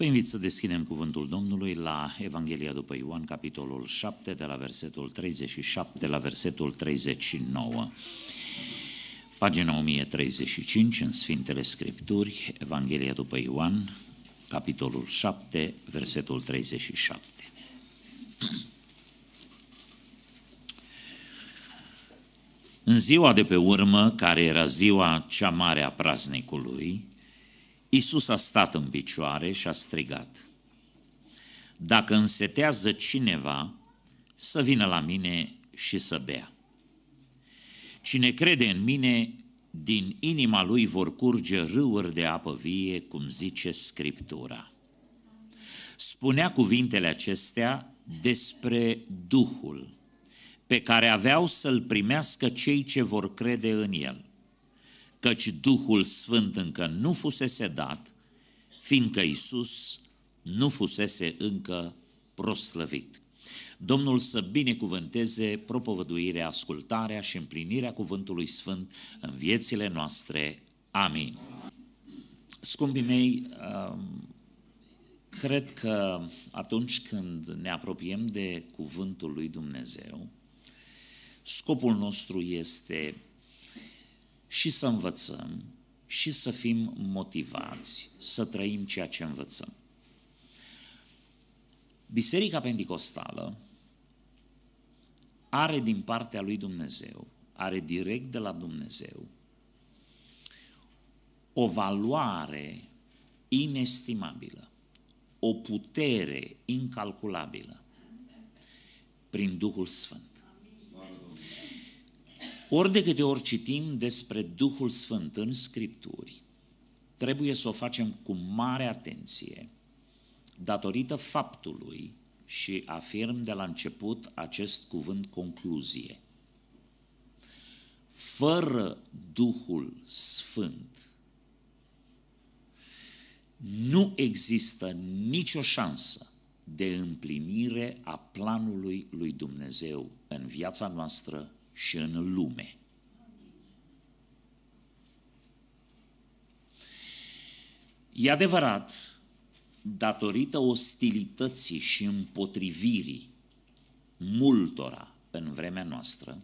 Vă invit să deschidem cuvântul Domnului la Evanghelia după Ioan, capitolul 7, de la versetul 37 la versetul 39. Pagina 1035 în Sfintele Scripturi, Evanghelia după Ioan, capitolul 7, versetul 37. În ziua de pe urmă, care era ziua cea mare a praznicului, Isus a stat în picioare și a strigat, Dacă însetează cineva, să vină la mine și să bea. Cine crede în mine, din inima lui vor curge râuri de apă vie, cum zice Scriptura. Spunea cuvintele acestea despre Duhul pe care aveau să-l primească cei ce vor crede în el căci Duhul Sfânt încă nu fusese dat, fiindcă Isus nu fusese încă proslăvit. Domnul să binecuvânteze propovăduirea, ascultarea și împlinirea cuvântului Sfânt în viețile noastre. Amin. Scumpii mei, um, cred că atunci când ne apropiem de cuvântul lui Dumnezeu, scopul nostru este și să învățăm și să fim motivați să trăim ceea ce învățăm. Biserica Pentecostală are din partea lui Dumnezeu, are direct de la Dumnezeu, o valoare inestimabilă, o putere incalculabilă prin Duhul Sfânt. Ori de câte ori citim despre Duhul Sfânt în Scripturi, trebuie să o facem cu mare atenție, datorită faptului, și afirm de la început acest cuvânt concluzie. Fără Duhul Sfânt nu există nicio șansă de împlinire a planului lui Dumnezeu în viața noastră și în lume. E adevărat, datorită ostilității și împotrivirii multora în vremea noastră,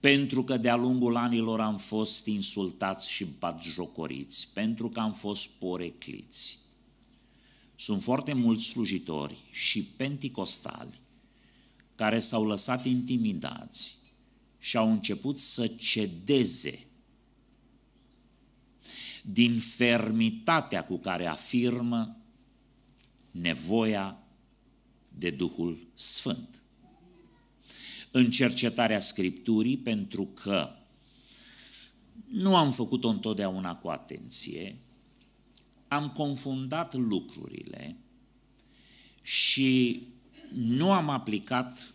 pentru că de-a lungul anilor am fost insultați și batjocoriți, pentru că am fost porecliți. Sunt foarte mulți slujitori și penticostali care s-au lăsat intimidați și au început să cedeze din fermitatea cu care afirmă nevoia de Duhul Sfânt. În cercetarea Scripturii, pentru că nu am făcut-o întotdeauna cu atenție, am confundat lucrurile și nu am aplicat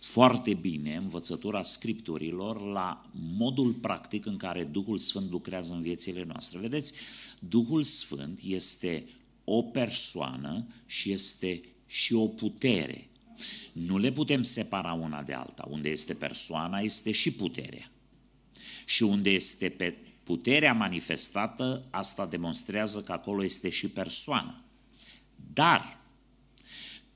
foarte bine învățătura scripturilor la modul practic în care Duhul Sfânt lucrează în viețile noastre. Vedeți, Duhul Sfânt este o persoană și este și o putere. Nu le putem separa una de alta. Unde este persoana, este și puterea. Și unde este pe puterea manifestată, asta demonstrează că acolo este și persoana. Dar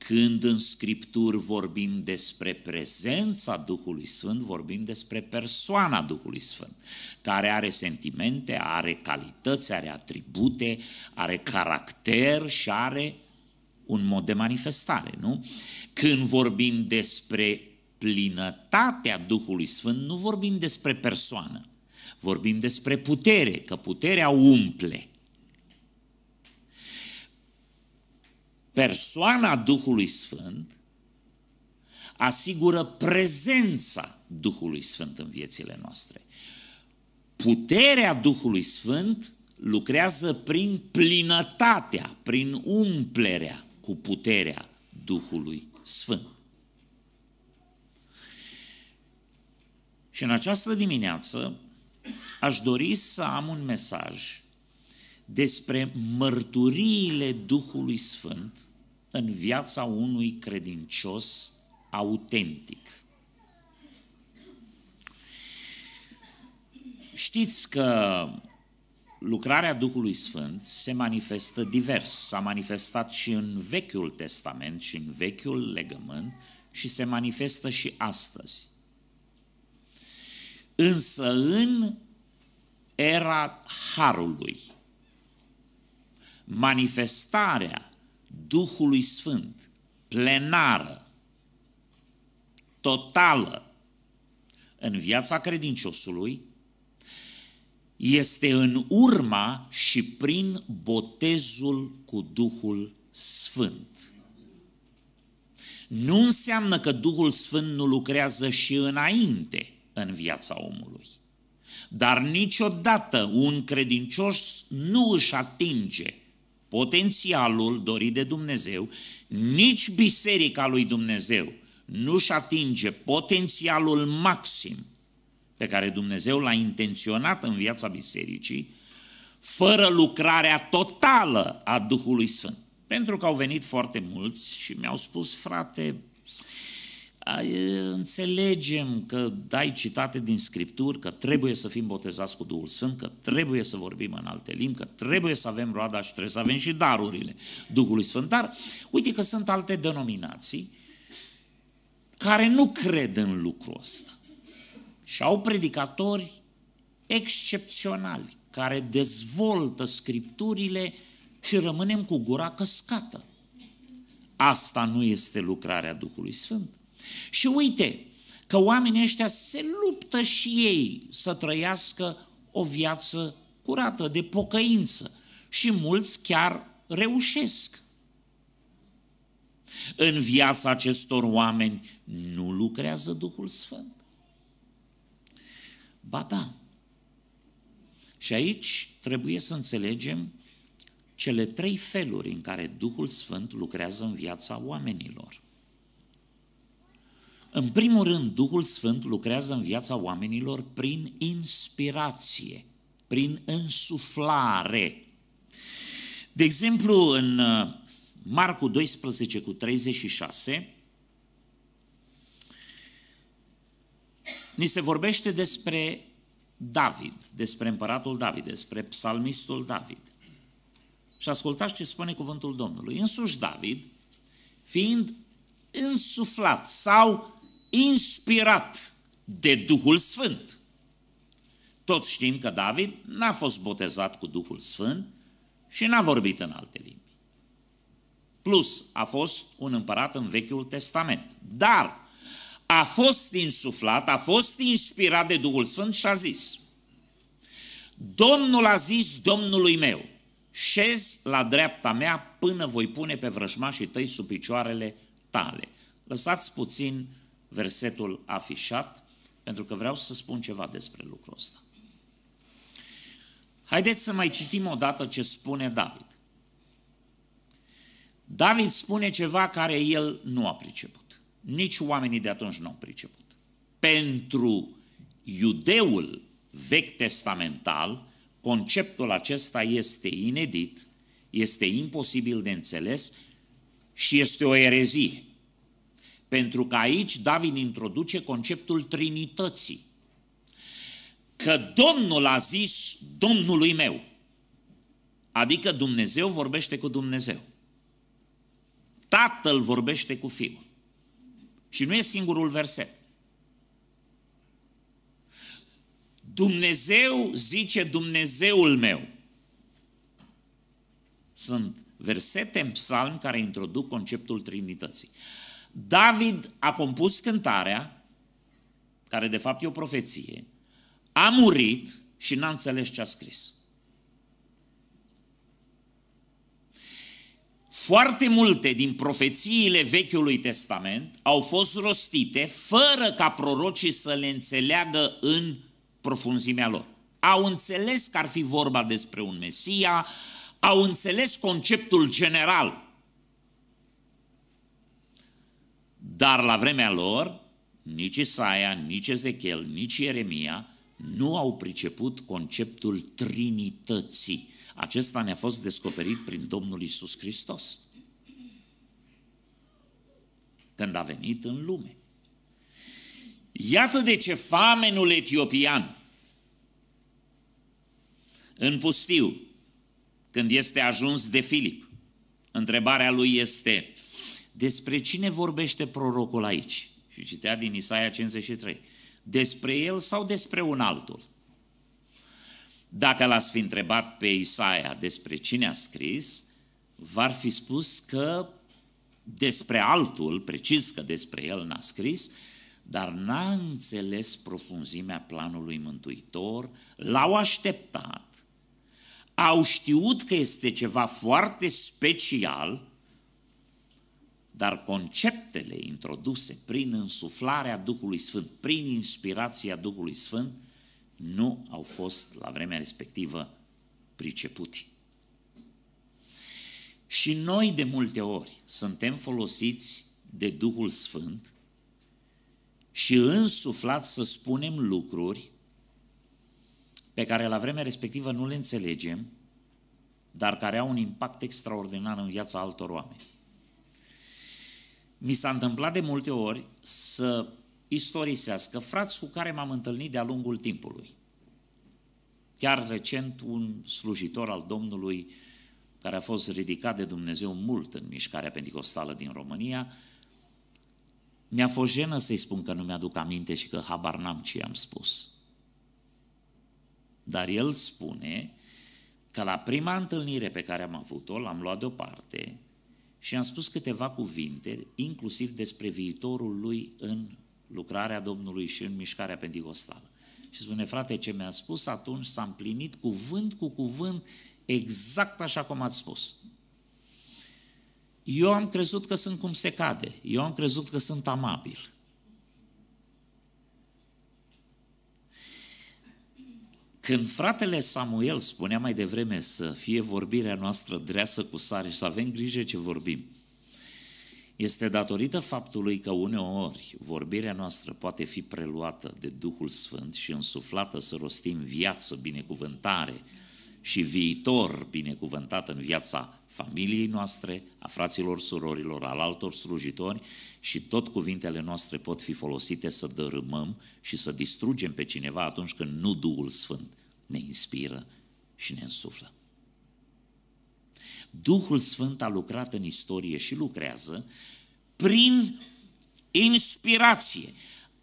când în Scripturi vorbim despre prezența Duhului Sfânt, vorbim despre persoana Duhului Sfânt, care are sentimente, are calități, are atribute, are caracter și are un mod de manifestare, nu? Când vorbim despre plinătatea Duhului Sfânt, nu vorbim despre persoană, vorbim despre putere, că puterea umple – persoana Duhului Sfânt asigură prezența Duhului Sfânt în viețile noastre. Puterea Duhului Sfânt lucrează prin plinătatea, prin umplerea cu puterea Duhului Sfânt. Și în această dimineață aș dori să am un mesaj despre mărturiile Duhului Sfânt în viața unui credincios autentic. Știți că lucrarea Duhului Sfânt se manifestă divers. S-a manifestat și în Vechiul Testament și în Vechiul Legământ și se manifestă și astăzi. Însă în era Harului, manifestarea Duhului Sfânt, plenară, totală, în viața credinciosului, este în urma și prin botezul cu Duhul Sfânt. Nu înseamnă că Duhul Sfânt nu lucrează și înainte în viața omului. Dar niciodată un credincios nu își atinge potențialul dorit de Dumnezeu, nici biserica lui Dumnezeu nu-și atinge potențialul maxim pe care Dumnezeu l-a intenționat în viața bisericii, fără lucrarea totală a Duhului Sfânt. Pentru că au venit foarte mulți și mi-au spus, frate, înțelegem că dai citate din Scripturi, că trebuie să fim botezați cu Duhul Sfânt, că trebuie să vorbim în alte limbi, că trebuie să avem roada și trebuie să avem și darurile Duhului Sfânt, dar uite că sunt alte denominații care nu cred în lucrul ăsta și au predicatori excepționali care dezvoltă Scripturile și rămânem cu gura căscată. Asta nu este lucrarea Duhului Sfânt. Și uite că oamenii ăștia se luptă și ei să trăiască o viață curată, de pocăință. Și mulți chiar reușesc. În viața acestor oameni nu lucrează Duhul Sfânt. Ba da. Și aici trebuie să înțelegem cele trei feluri în care Duhul Sfânt lucrează în viața oamenilor. În primul rând, Duhul Sfânt lucrează în viața oamenilor prin inspirație, prin însuflare. De exemplu, în uh, Marcu 12 cu 36, ni se vorbește despre David, despre împăratul David, despre psalmistul David. Și ascultați ce spune cuvântul Domnului. Însuși David, fiind însuflat sau inspirat de Duhul Sfânt. Toți știm că David n-a fost botezat cu Duhul Sfânt și n-a vorbit în alte limbi. Plus, a fost un împărat în Vechiul Testament. Dar a fost insuflat, a fost inspirat de Duhul Sfânt și a zis, Domnul a zis Domnului meu, șezi la dreapta mea până voi pune pe vrăjmașii tăi sub picioarele tale. Lăsați puțin versetul afișat, pentru că vreau să spun ceva despre lucrul ăsta. Haideți să mai citim o dată ce spune David. David spune ceva care el nu a priceput. Nici oamenii de atunci nu au priceput. Pentru iudeul vechi testamental, conceptul acesta este inedit, este imposibil de înțeles și este o erezie. Pentru că aici David introduce conceptul Trinității. Că Domnul a zis Domnului meu. Adică Dumnezeu vorbește cu Dumnezeu. Tatăl vorbește cu Fiul. Și nu e singurul verset. Dumnezeu zice Dumnezeul meu. Sunt versete în psalm care introduc conceptul Trinității. David a compus cântarea, care de fapt e o profeție, a murit și n-a înțeles ce a scris. Foarte multe din profețiile Vechiului Testament au fost rostite fără ca prorocii să le înțeleagă în profunzimea lor. Au înțeles că ar fi vorba despre un Mesia, au înțeles conceptul general Dar la vremea lor, nici Isaia, nici Ezechiel, nici Ieremia nu au priceput conceptul Trinității. Acesta ne-a fost descoperit prin Domnul Isus Hristos. Când a venit în lume. Iată de ce famenul etiopian în pustiu, când este ajuns de Filip, întrebarea lui este – despre cine vorbește prorocul aici? Și citea din Isaia 53. Despre el sau despre un altul? Dacă l-ați fi întrebat pe Isaia despre cine a scris, v-ar fi spus că despre altul, precis că despre el n-a scris, dar n-a înțeles profunzimea planului mântuitor, l-au așteptat, au știut că este ceva foarte special dar conceptele introduse prin însuflarea Duhului Sfânt, prin inspirația Duhului Sfânt, nu au fost la vremea respectivă pricepute. Și noi de multe ori suntem folosiți de Duhul Sfânt și însuflați să spunem lucruri pe care la vremea respectivă nu le înțelegem, dar care au un impact extraordinar în viața altor oameni mi s-a întâmplat de multe ori să istorisească frați cu care m-am întâlnit de-a lungul timpului. Chiar recent, un slujitor al Domnului care a fost ridicat de Dumnezeu mult în mișcarea pentecostală din România, mi-a fost jenă să-i spun că nu mi-aduc aminte și că habar n-am ce am spus. Dar el spune că la prima întâlnire pe care am avut-o, l-am luat deoparte și am spus câteva cuvinte, inclusiv despre viitorul lui în lucrarea Domnului și în mișcarea pentecostală. Și spune, frate, ce mi-a spus atunci s-a împlinit cuvânt cu cuvânt, exact așa cum ați spus. Eu am crezut că sunt cum se cade, eu am crezut că sunt amabil, Când fratele Samuel spunea mai devreme să fie vorbirea noastră dreasă cu sare și să avem grijă ce vorbim, este datorită faptului că uneori vorbirea noastră poate fi preluată de Duhul Sfânt și însuflată să rostim viață, binecuvântare și viitor binecuvântat în viața familiei noastre, a fraților, surorilor, al altor slujitori și tot cuvintele noastre pot fi folosite să dărâmăm și să distrugem pe cineva atunci când nu Duhul Sfânt ne inspiră și ne însuflă. Duhul Sfânt a lucrat în istorie și lucrează prin inspirație.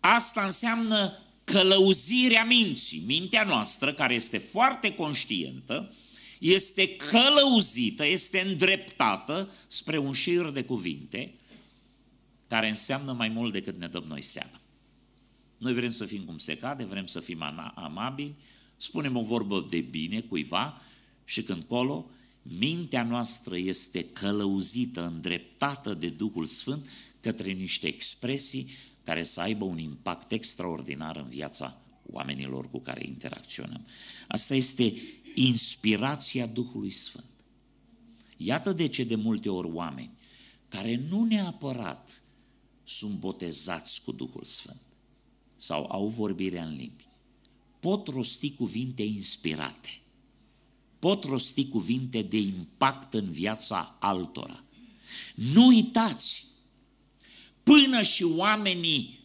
Asta înseamnă călăuzirea minții, mintea noastră care este foarte conștientă, este călăuzită, este îndreptată spre un șir de cuvinte care înseamnă mai mult decât ne dăm noi seama. Noi vrem să fim cum se cade, vrem să fim amabili, spunem o vorbă de bine cuiva și când colo, mintea noastră este călăuzită, îndreptată de Duhul Sfânt către niște expresii care să aibă un impact extraordinar în viața oamenilor cu care interacționăm. Asta este inspirația Duhului Sfânt. Iată de ce de multe ori oameni care nu neapărat sunt botezați cu Duhul Sfânt sau au vorbirea în limbi, pot rosti cuvinte inspirate, pot rosti cuvinte de impact în viața altora. Nu uitați, până și oamenii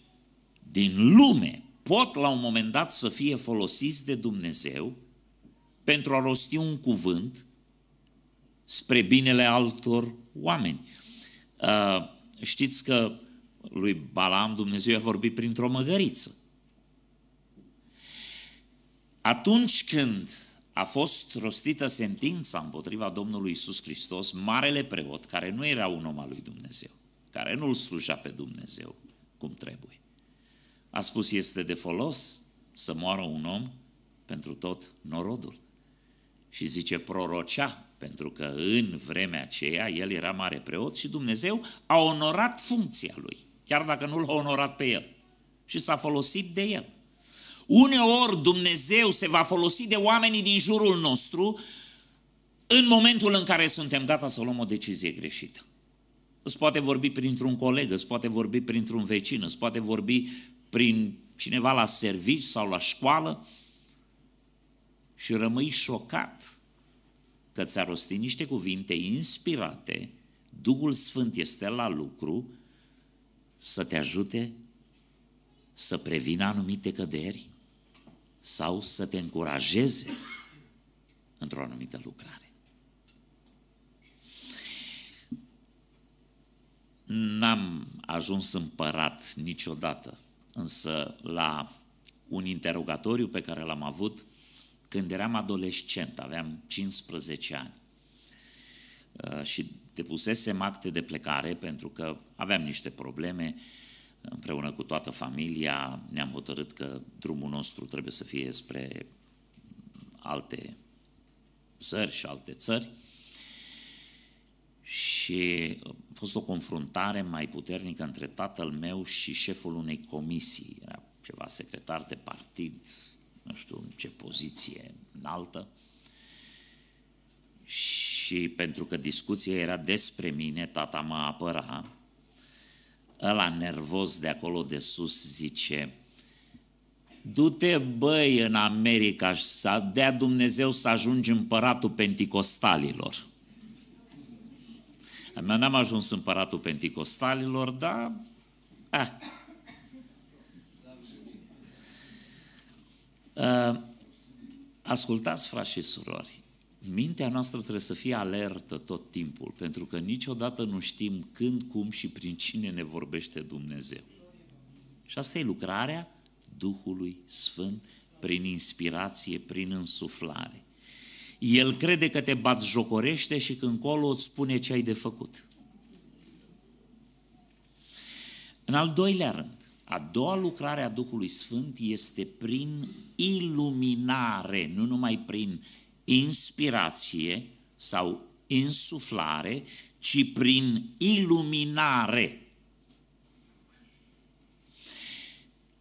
din lume pot la un moment dat să fie folosiți de Dumnezeu pentru a rosti un cuvânt spre binele altor oameni. Uh, știți că lui Balaam Dumnezeu a vorbit printr-o măgăriță. Atunci când a fost rostită sentința împotriva Domnului Isus Hristos, marele preot, care nu era un om al lui Dumnezeu, care nu îl sluja pe Dumnezeu cum trebuie, a spus este de folos să moară un om pentru tot norodul și zice prorocea, pentru că în vremea aceea el era mare preot și Dumnezeu a onorat funcția lui, chiar dacă nu l-a onorat pe el și s-a folosit de el. Uneori Dumnezeu se va folosi de oamenii din jurul nostru în momentul în care suntem gata să luăm o decizie greșită. Îți poate vorbi printr-un coleg, îți poate vorbi printr-un vecin, îți poate vorbi prin cineva la servici sau la școală, și rămâi șocat că ți-a rostit niște cuvinte inspirate, Duhul Sfânt este la lucru să te ajute să prevină anumite căderi sau să te încurajeze într-o anumită lucrare. N-am ajuns împărat niciodată, însă la un interogatoriu pe care l-am avut, când eram adolescent, aveam 15 ani uh, și depusesem acte de plecare pentru că aveam niște probleme împreună cu toată familia, ne-am hotărât că drumul nostru trebuie să fie spre alte țări și alte țări. Și uh, a fost o confruntare mai puternică între tatăl meu și șeful unei comisii, era ceva secretar de partid, nu știu în ce poziție înaltă. Și pentru că discuția era despre mine, tata mă apăra, ăla nervos de acolo de sus zice, du-te băi în America și să dea Dumnezeu să ajungi împăratul penticostalilor. Am n-am ajuns împăratul penticostalilor, dar ah, Uh, ascultați, frați și surori, mintea noastră trebuie să fie alertă tot timpul, pentru că niciodată nu știm când, cum și prin cine ne vorbește Dumnezeu. Și asta e lucrarea Duhului Sfânt prin inspirație, prin însuflare. El crede că te bat jocorește și când colo îți spune ce ai de făcut. În al doilea rând, a doua lucrare a Duhului Sfânt este prin iluminare, nu numai prin inspirație sau insuflare, ci prin iluminare.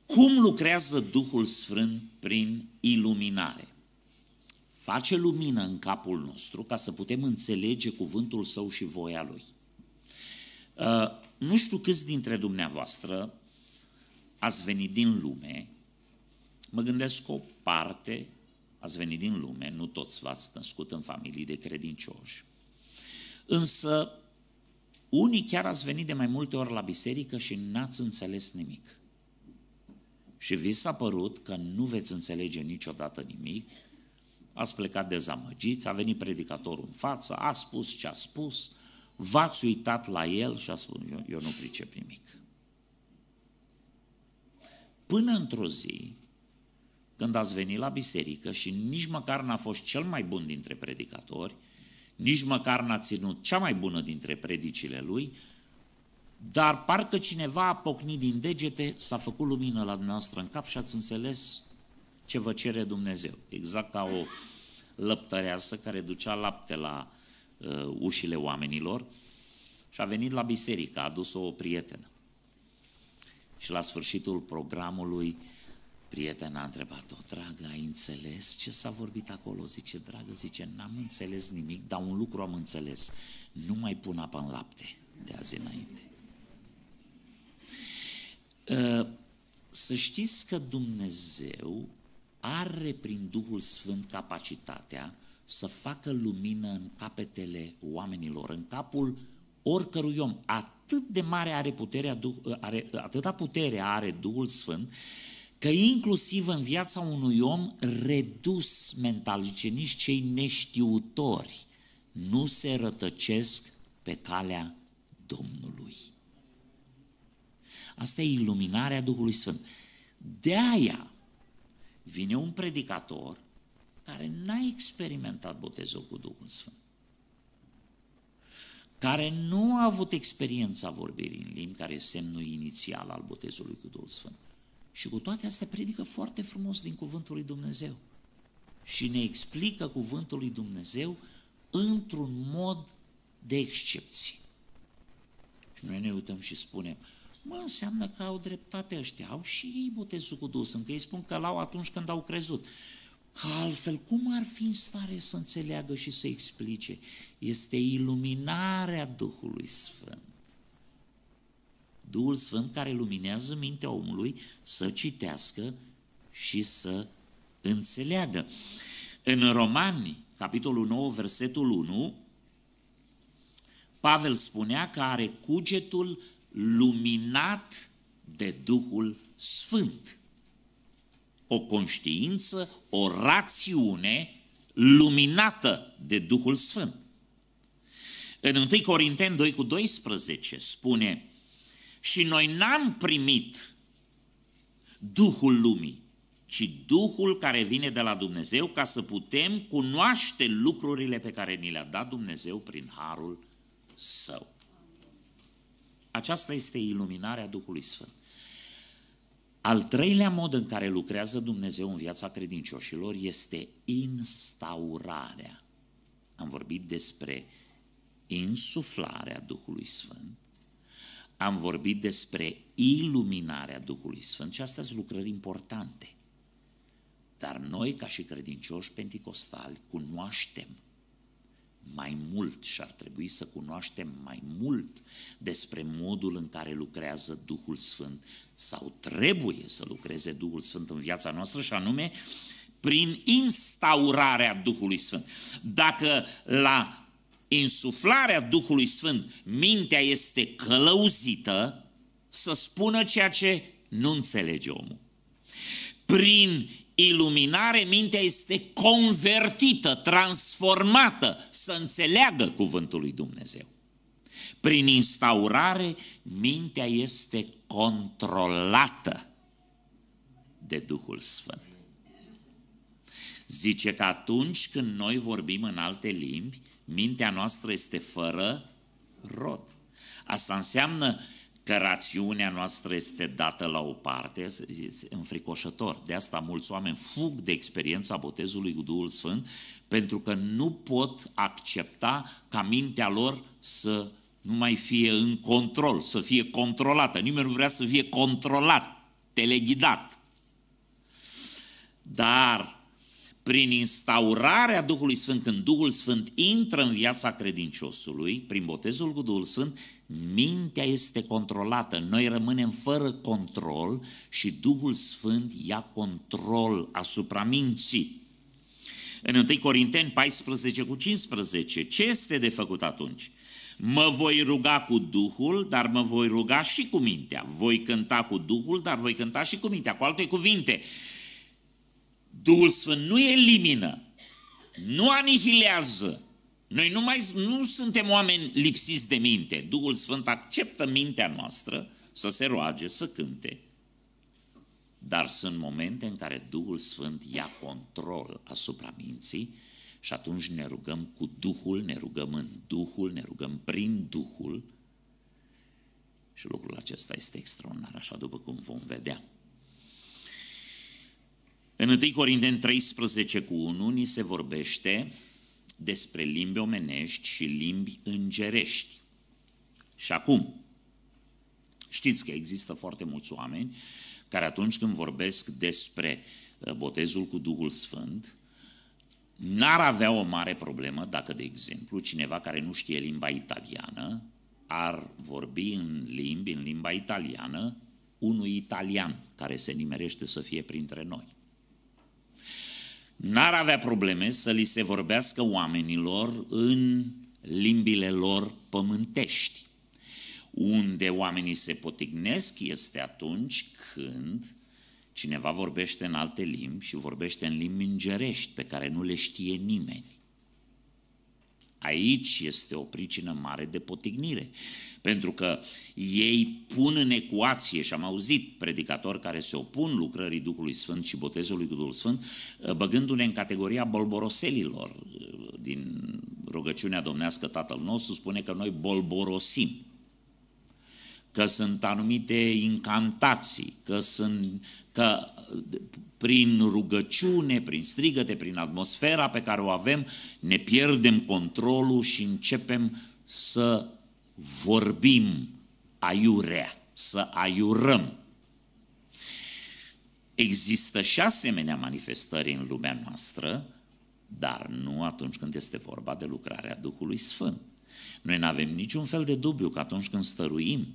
Cum lucrează Duhul Sfânt prin iluminare? Face lumină în capul nostru ca să putem înțelege cuvântul său și voia lui. Uh, nu știu câți dintre dumneavoastră ați venit din lume, mă gândesc că o parte ați venit din lume, nu toți v-ați născut în familii de credincioși. Însă, unii chiar ați venit de mai multe ori la biserică și n-ați înțeles nimic. Și vi s-a părut că nu veți înțelege niciodată nimic, ați plecat dezamăgiți, a venit predicatorul în față, a spus ce a spus, v-ați uitat la el și a spus, eu, eu nu pricep nimic. Până într-o zi, când ați venit la biserică și nici măcar n-a fost cel mai bun dintre predicatori, nici măcar n-a ținut cea mai bună dintre predicile lui, dar parcă cineva a pocnit din degete, s-a făcut lumină la dumneavoastră în cap și ați înțeles ce vă cere Dumnezeu. Exact ca o lăptăreasă care ducea lapte la uh, ușile oamenilor și a venit la biserică, a adus-o o prietenă. Și la sfârșitul programului, prietena a întrebat-o, dragă, ai înțeles ce s-a vorbit acolo? Zice, dragă, zice, n-am înțeles nimic, dar un lucru am înțeles, nu mai pun apă în lapte de azi înainte. Ă, să știți că Dumnezeu are prin Duhul Sfânt capacitatea să facă lumină în capetele oamenilor, în capul oricărui om. Atât de mare are puterea, are, atâta putere are Duhul Sfânt, că inclusiv în viața unui om redus mental, zice nici cei neștiutori, nu se rătăcesc pe calea Domnului. Asta e iluminarea Duhului Sfânt. De aia vine un predicator care n-a experimentat botezul cu Duhul Sfânt care nu a avut experiența vorbirii în limbi, care e semnul inițial al botezului cu Duhul Sfânt. Și cu toate astea predică foarte frumos din cuvântul lui Dumnezeu. Și ne explică cuvântul lui Dumnezeu într-un mod de excepție Și noi ne uităm și spunem, mă, înseamnă că au dreptate ăștia, au și ei botezul cu Duhul Sfânt, că ei spun că l-au atunci când au crezut. Că altfel, cum ar fi în stare să înțeleagă și să explice? Este iluminarea Duhului Sfânt. Duhul Sfânt care luminează mintea omului să citească și să înțeleagă. În Romani, capitolul 9, versetul 1, Pavel spunea că are cugetul luminat de Duhul Sfânt o conștiință, o rațiune luminată de Duhul Sfânt. În 1 Corinteni 2 cu 12 spune și noi n-am primit Duhul lumii, ci Duhul care vine de la Dumnezeu ca să putem cunoaște lucrurile pe care ni le-a dat Dumnezeu prin harul său. Aceasta este iluminarea Duhului Sfânt. Al treilea mod în care lucrează Dumnezeu în viața credincioșilor este instaurarea. Am vorbit despre insuflarea Duhului Sfânt, am vorbit despre iluminarea Duhului Sfânt și astea sunt lucrări importante. Dar noi, ca și credincioși penticostali, cunoaștem mai mult și ar trebui să cunoaștem mai mult despre modul în care lucrează Duhul Sfânt sau trebuie să lucreze Duhul Sfânt în viața noastră și anume prin instaurarea Duhului Sfânt. Dacă la insuflarea Duhului Sfânt mintea este călăuzită, să spună ceea ce nu înțelege omul. Prin Iluminare, mintea este convertită, transformată să înțeleagă cuvântul lui Dumnezeu. Prin instaurare, mintea este controlată de Duhul Sfânt. Zice că atunci când noi vorbim în alte limbi, mintea noastră este fără rod. Asta înseamnă că rațiunea noastră este dată la o parte, este înfricoșător. De asta mulți oameni fug de experiența botezului cu Duhul Sfânt, pentru că nu pot accepta ca mintea lor să nu mai fie în control, să fie controlată. Nimeni nu vrea să fie controlat, teleghidat. Dar prin instaurarea Duhului Sfânt, când Duhul Sfânt intră în viața credinciosului, prin botezul cu Duhul Sfânt, Mintea este controlată, noi rămânem fără control și Duhul Sfânt ia control asupra minții. În 1 Corinteni 14 cu 15, ce este de făcut atunci? Mă voi ruga cu Duhul, dar mă voi ruga și cu mintea. Voi cânta cu Duhul, dar voi cânta și cu mintea. Cu alte cuvinte, Duhul Sfânt nu elimină, nu anihilează, noi nu, mai, nu suntem oameni lipsiți de minte. Duhul Sfânt acceptă mintea noastră să se roage, să cânte. Dar sunt momente în care Duhul Sfânt ia control asupra minții și atunci ne rugăm cu Duhul, ne rugăm în Duhul, ne rugăm prin Duhul. Și lucrul acesta este extraordinar, așa după cum vom vedea. În 1 Corinteni 13 cu 1 ni se vorbește despre limbi omenești și limbi îngerești. Și acum, știți că există foarte mulți oameni care atunci când vorbesc despre uh, botezul cu Duhul Sfânt, n-ar avea o mare problemă dacă, de exemplu, cineva care nu știe limba italiană ar vorbi în limbi, în limba italiană, unui italian care se nimerește să fie printre noi n-ar avea probleme să li se vorbească oamenilor în limbile lor pământești. Unde oamenii se potignesc este atunci când cineva vorbește în alte limbi și vorbește în limbi îngerești pe care nu le știe nimeni. Aici este o pricină mare de potignire, pentru că ei pun în ecuație, și am auzit predicatori care se opun lucrării Duhului Sfânt și botezului cu Duhul Sfânt, ă, băgându-ne în categoria bolboroselilor. Ă, din rugăciunea domnească Tatăl nostru spune că noi bolborosim că sunt anumite incantații, că, sunt, că prin rugăciune, prin strigăte, prin atmosfera pe care o avem, ne pierdem controlul și începem să vorbim aiurea, să aiurăm. Există și asemenea manifestări în lumea noastră, dar nu atunci când este vorba de lucrarea Duhului Sfânt. Noi nu avem niciun fel de dubiu că atunci când stăruim,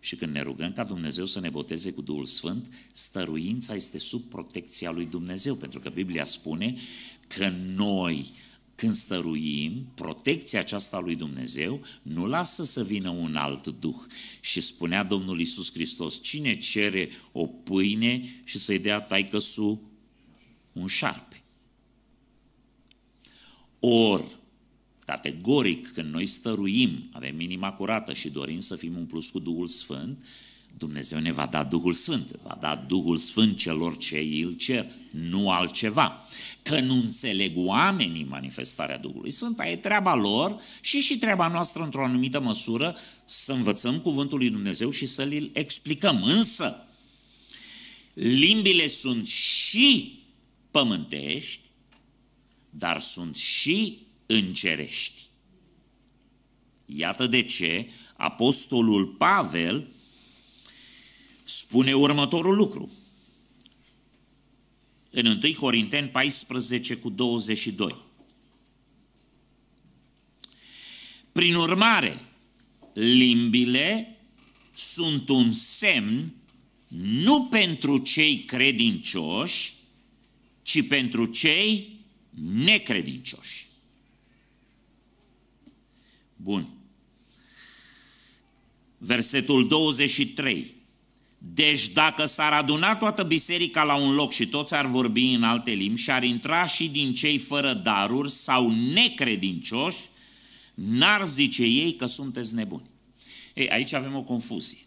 și când ne rugăm ca Dumnezeu să ne boteze cu Duhul Sfânt, stăruința este sub protecția lui Dumnezeu, pentru că Biblia spune că noi, când stăruim, protecția aceasta lui Dumnezeu nu lasă să vină un alt duh. Și spunea Domnul Isus Hristos, cine cere o pâine și să-i dea taică su un șarpe? Ori, categoric, când noi stăruim, avem inima curată și dorim să fim umpluți cu Duhul Sfânt, Dumnezeu ne va da Duhul Sfânt, va da Duhul Sfânt celor ce îl cer, nu altceva. Că nu înțeleg oamenii manifestarea Duhului Sfânt, e treaba lor și și treaba noastră într-o anumită măsură să învățăm cuvântul lui Dumnezeu și să-l explicăm. Însă, limbile sunt și pământești, dar sunt și îngerești. Iată de ce apostolul Pavel spune următorul lucru. În 1 Corinteni 14 cu 22. Prin urmare, limbile sunt un semn nu pentru cei credincioși, ci pentru cei necredincioși. Bun. Versetul 23. Deci dacă s-ar aduna toată biserica la un loc și toți ar vorbi în alte limbi și ar intra și din cei fără daruri sau necredincioși, n-ar zice ei că sunteți nebuni. Ei, aici avem o confuzie.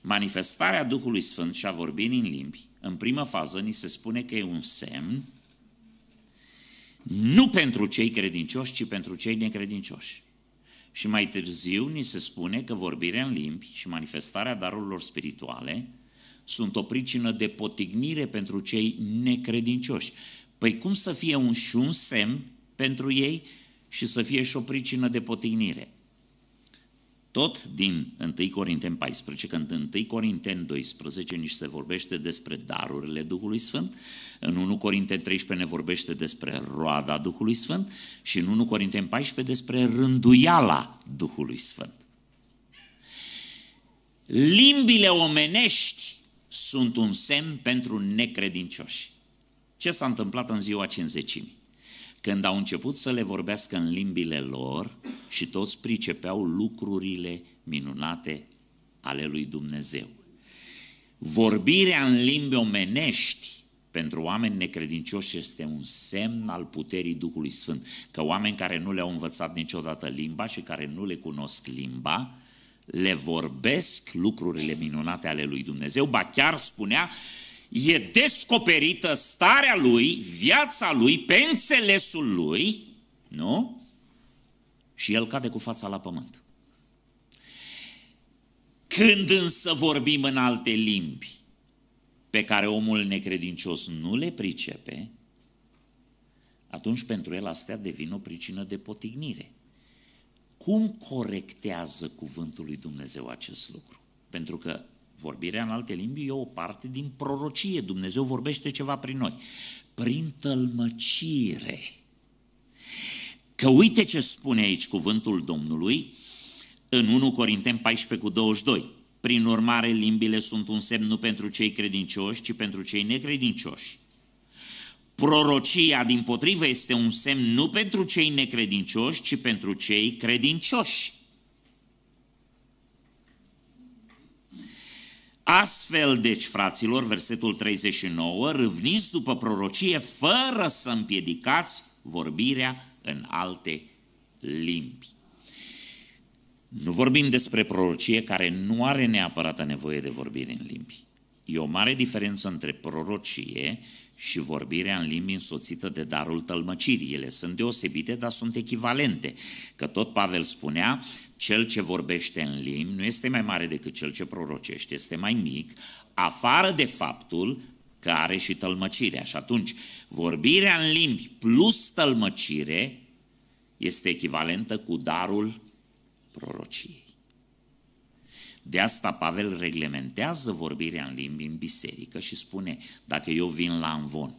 Manifestarea Duhului Sfânt și a vorbi în limbi, în primă fază, ni se spune că e un semn nu pentru cei credincioși, ci pentru cei necredincioși. Și mai târziu ni se spune că vorbirea în limbi și manifestarea darurilor spirituale sunt o pricină de potignire pentru cei necredincioși. Păi cum să fie un și un semn pentru ei și să fie și o pricină de potignire? tot din 1 Corinteni 14, când în 1 Corinteni 12 nici se vorbește despre darurile Duhului Sfânt, în 1 Corinteni 13 ne vorbește despre roada Duhului Sfânt și în 1 Corinteni 14 despre rânduiala Duhului Sfânt. Limbile omenești sunt un semn pentru necredincioși. Ce s-a întâmplat în ziua cinzecimii? Când au început să le vorbească în limbile lor și toți pricepeau lucrurile minunate ale lui Dumnezeu. Vorbirea în limbi omenești pentru oameni necredincioși este un semn al puterii Duhului Sfânt. Că oameni care nu le-au învățat niciodată limba și care nu le cunosc limba, le vorbesc lucrurile minunate ale lui Dumnezeu. Ba chiar spunea, uh, e descoperită starea lui, viața lui, pe înțelesul lui, nu? Și el cade cu fața la pământ. Când însă vorbim în alte limbi pe care omul necredincios nu le pricepe, atunci pentru el astea devin o pricină de potignire. Cum corectează cuvântul lui Dumnezeu acest lucru? Pentru că vorbirea în alte limbi e o parte din prorocie. Dumnezeu vorbește ceva prin noi. Prin tălmăcire. Că uite ce spune aici cuvântul Domnului în 1 Corinteni 14 cu 22. Prin urmare, limbile sunt un semn nu pentru cei credincioși, ci pentru cei necredincioși. Prorocia, din potrivă, este un semn nu pentru cei necredincioși, ci pentru cei credincioși. Astfel, deci, fraților, versetul 39, râvniți după prorocie fără să împiedicați vorbirea în alte limbi. Nu vorbim despre prorocie care nu are neapărat nevoie de vorbire în limbi. E o mare diferență între prorocie și vorbirea în limbi însoțită de darul tălmăcirii. Ele sunt deosebite, dar sunt echivalente. Că tot Pavel spunea, cel ce vorbește în limbi nu este mai mare decât cel ce prorocește, este mai mic, afară de faptul că are și tălmăcirea. Și atunci, vorbirea în limbi plus tălmăcire este echivalentă cu darul prorociei. De asta Pavel reglementează vorbirea în limbi în biserică și spune, dacă eu vin la anvon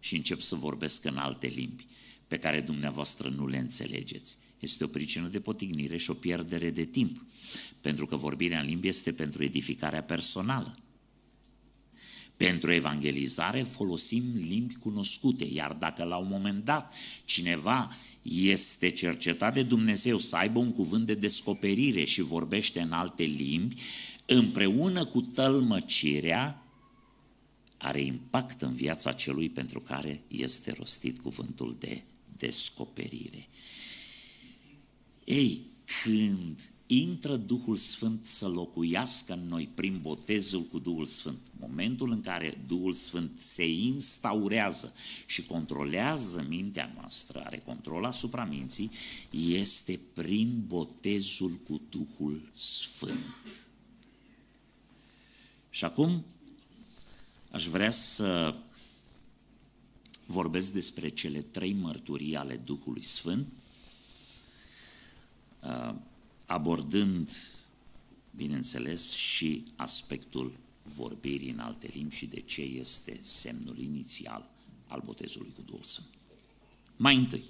și încep să vorbesc în alte limbi pe care dumneavoastră nu le înțelegeți, este o pricină de potignire și o pierdere de timp, pentru că vorbirea în limbi este pentru edificarea personală. Pentru evangelizare folosim limbi cunoscute, iar dacă la un moment dat cineva este cercetat de Dumnezeu să aibă un cuvânt de descoperire și vorbește în alte limbi, împreună cu tălmăcirea, are impact în viața celui pentru care este rostit cuvântul de descoperire. Ei, când intră Duhul Sfânt să locuiască în noi prin botezul cu Duhul Sfânt. Momentul în care Duhul Sfânt se instaurează și controlează mintea noastră, are control asupra minții, este prin botezul cu Duhul Sfânt. Și acum aș vrea să vorbesc despre cele trei mărturii ale Duhului Sfânt. Uh, abordând, bineînțeles, și aspectul vorbirii în alte limbi și de ce este semnul inițial al botezului cu Duhul Sfânt. Mai întâi,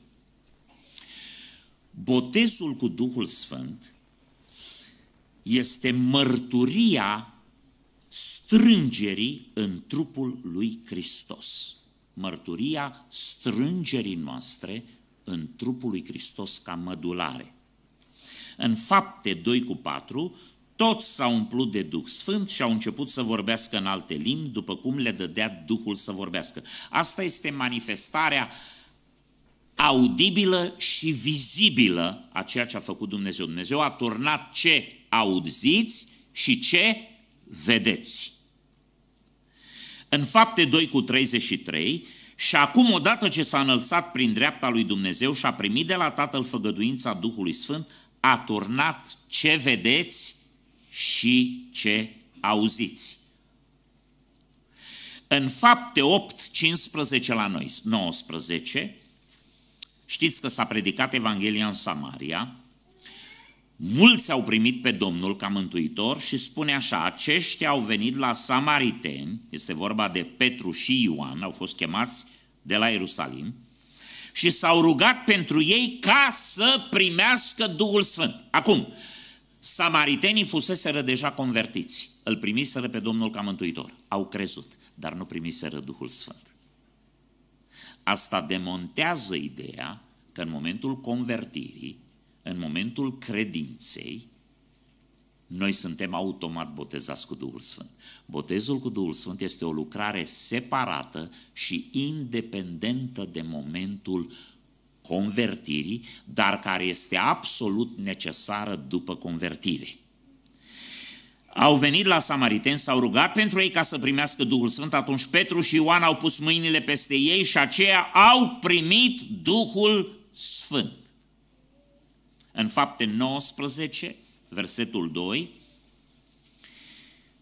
botezul cu Duhul Sfânt este mărturia strângerii în trupul lui Hristos. Mărturia strângerii noastre în trupul lui Hristos ca mădulare. În fapte 2 cu 4, toți s-au umplut de Duh Sfânt și au început să vorbească în alte limbi, după cum le dădea Duhul să vorbească. Asta este manifestarea audibilă și vizibilă a ceea ce a făcut Dumnezeu. Dumnezeu a turnat ce auziți și ce vedeți. În fapte 2 cu 33, și acum, odată ce s-a înălțat prin dreapta lui Dumnezeu și a primit de la Tatăl făgăduința Duhului Sfânt, a turnat ce vedeți și ce auziți. În fapte 8, 15 la noi, 19, știți că s-a predicat Evanghelia în Samaria, mulți au primit pe Domnul ca mântuitor și spune așa, aceștia au venit la samariteni, este vorba de Petru și Ioan, au fost chemați de la Ierusalim, și s-au rugat pentru ei ca să primească Duhul Sfânt. Acum, samaritenii fuseseră deja convertiți, îl primiseră pe Domnul ca mântuitor, au crezut, dar nu primiseră Duhul Sfânt. Asta demontează ideea că în momentul convertirii, în momentul credinței, noi suntem automat botezați cu Duhul Sfânt. Botezul cu Duhul Sfânt este o lucrare separată și independentă de momentul convertirii, dar care este absolut necesară după convertire. Au venit la samariteni, s-au rugat pentru ei ca să primească Duhul Sfânt, atunci Petru și Ioan au pus mâinile peste ei și aceia au primit Duhul Sfânt. În fapte 19, versetul 2,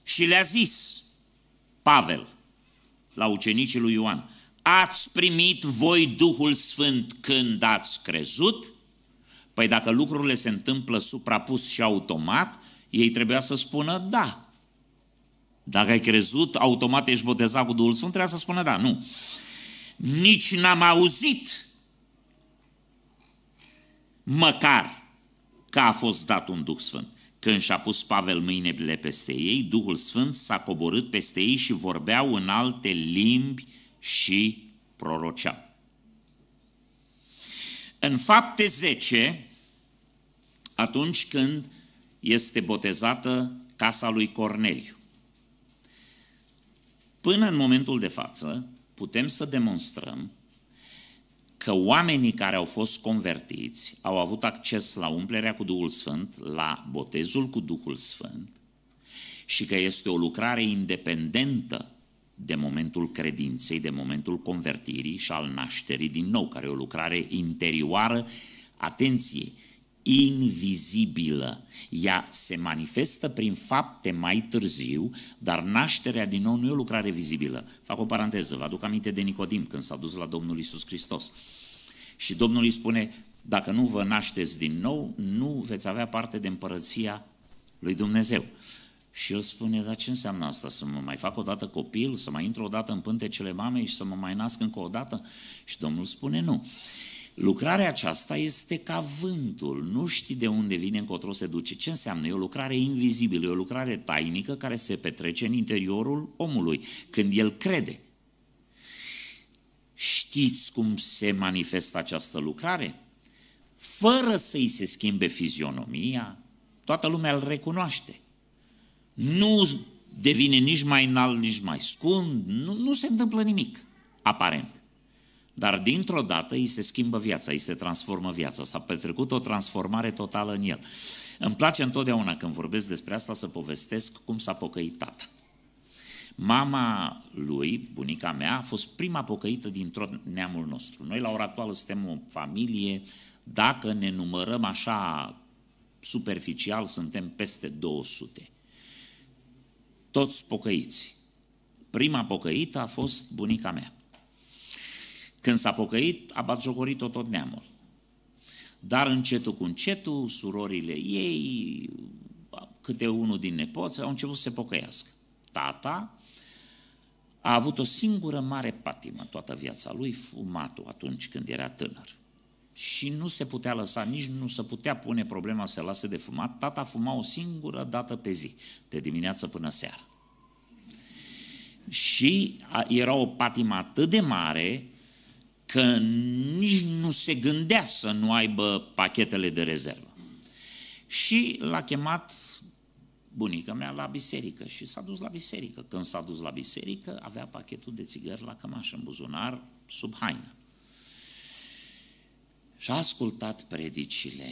și le-a zis Pavel la ucenicii lui Ioan, ați primit voi Duhul Sfânt când ați crezut? Păi dacă lucrurile se întâmplă suprapus și automat, ei trebuia să spună da. Dacă ai crezut, automat ești botezat cu Duhul Sfânt, trebuia să spună da, nu. Nici n-am auzit măcar că a fost dat un Duh Sfânt. Când și-a pus Pavel mâinile peste ei, Duhul Sfânt s-a coborât peste ei și vorbeau în alte limbi și proroceau. În fapte 10, atunci când este botezată casa lui Corneliu. Până în momentul de față, putem să demonstrăm că oamenii care au fost convertiți au avut acces la umplerea cu Duhul Sfânt, la botezul cu Duhul Sfânt și că este o lucrare independentă de momentul credinței, de momentul convertirii și al nașterii din nou, care e o lucrare interioară, atenție, invizibilă. Ea se manifestă prin fapte mai târziu, dar nașterea din nou nu e o lucrare vizibilă. Fac o paranteză, vă aduc aminte de Nicodim când s-a dus la Domnul Isus Hristos. Și Domnul îi spune, dacă nu vă nașteți din nou, nu veți avea parte de împărăția lui Dumnezeu. Și el spune, dar ce înseamnă asta? Să mă mai fac o dată copil, să mai intru o dată în pântecele mamei și să mă mai nasc încă o dată? Și Domnul spune, nu. Lucrarea aceasta este ca vântul, nu știi de unde vine, încotro se duce. Ce înseamnă? E o lucrare invizibilă, e o lucrare tainică care se petrece în interiorul omului, când el crede. Știți cum se manifestă această lucrare? Fără să-i se schimbe fizionomia, toată lumea îl recunoaște. Nu devine nici mai înalt, nici mai scund, nu, nu se întâmplă nimic, aparent. Dar dintr-o dată îi se schimbă viața, îi se transformă viața, s-a petrecut o transformare totală în el. Îmi place întotdeauna când vorbesc despre asta să povestesc cum s-a pocăit tata. Mama lui, bunica mea, a fost prima pocăită dintr-o neamul nostru. Noi la ora actuală suntem o familie, dacă ne numărăm așa superficial, suntem peste 200. Toți pocăiți. Prima pocăită a fost bunica mea. Când s-a pocăit, a batjocorit-o tot neamul. Dar încetul cu încetul, surorile ei, câte unul din nepoți, au început să se pocăiască. Tata a avut o singură mare patimă toată viața lui, fumatul atunci când era tânăr. Și nu se putea lăsa, nici nu se putea pune problema să se lase de fumat. Tata fuma o singură dată pe zi, de dimineață până seara. Și era o patimă atât de mare că nici nu se gândea să nu aibă pachetele de rezervă. Și l-a chemat bunica mea la biserică și s-a dus la biserică. Când s-a dus la biserică, avea pachetul de țigări la cămașă, în buzunar, sub haină. Și a ascultat predicile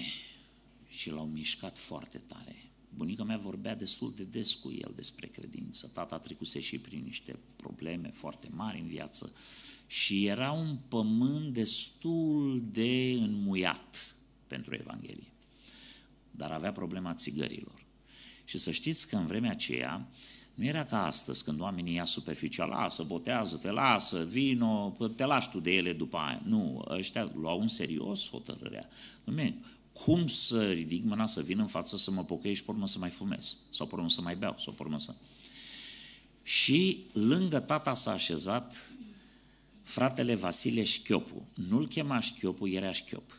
și l-au mișcat foarte tare. Bunica mea vorbea destul de des cu el despre credință. Tata trecuse și prin niște probleme foarte mari în viață și era un pământ destul de înmuiat pentru Evanghelie. Dar avea problema țigărilor. Și să știți că în vremea aceea nu era ca astăzi, când oamenii ia superficial, lasă, botează, te lasă, vino, te lași tu de ele după aia. Nu, ăștia luau în serios hotărârea. Dom'le, cum să ridic mâna să vin în față să mă pocăiești, pe urmă să mai fumez, sau pe să mai beau, sau pe să... Și lângă tata s-a așezat fratele Vasile Șchiopu. Nu-l chema Șchiopu, era Șchiop.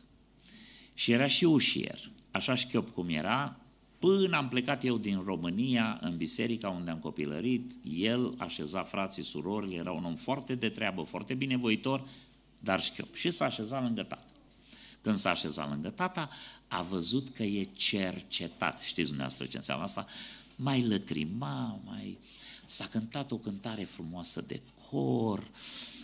Și era și ușier, așa Șchiop cum era, până am plecat eu din România, în biserica unde am copilărit, el așeza frații, surorile, era un om foarte de treabă, foarte binevoitor, dar șchiop. Și s-a așezat lângă tata. Când s-a așezat lângă tata, a văzut că e cercetat. Știți dumneavoastră ce înseamnă asta? Mai lăcrima, mai... S-a cântat o cântare frumoasă de cor, uh,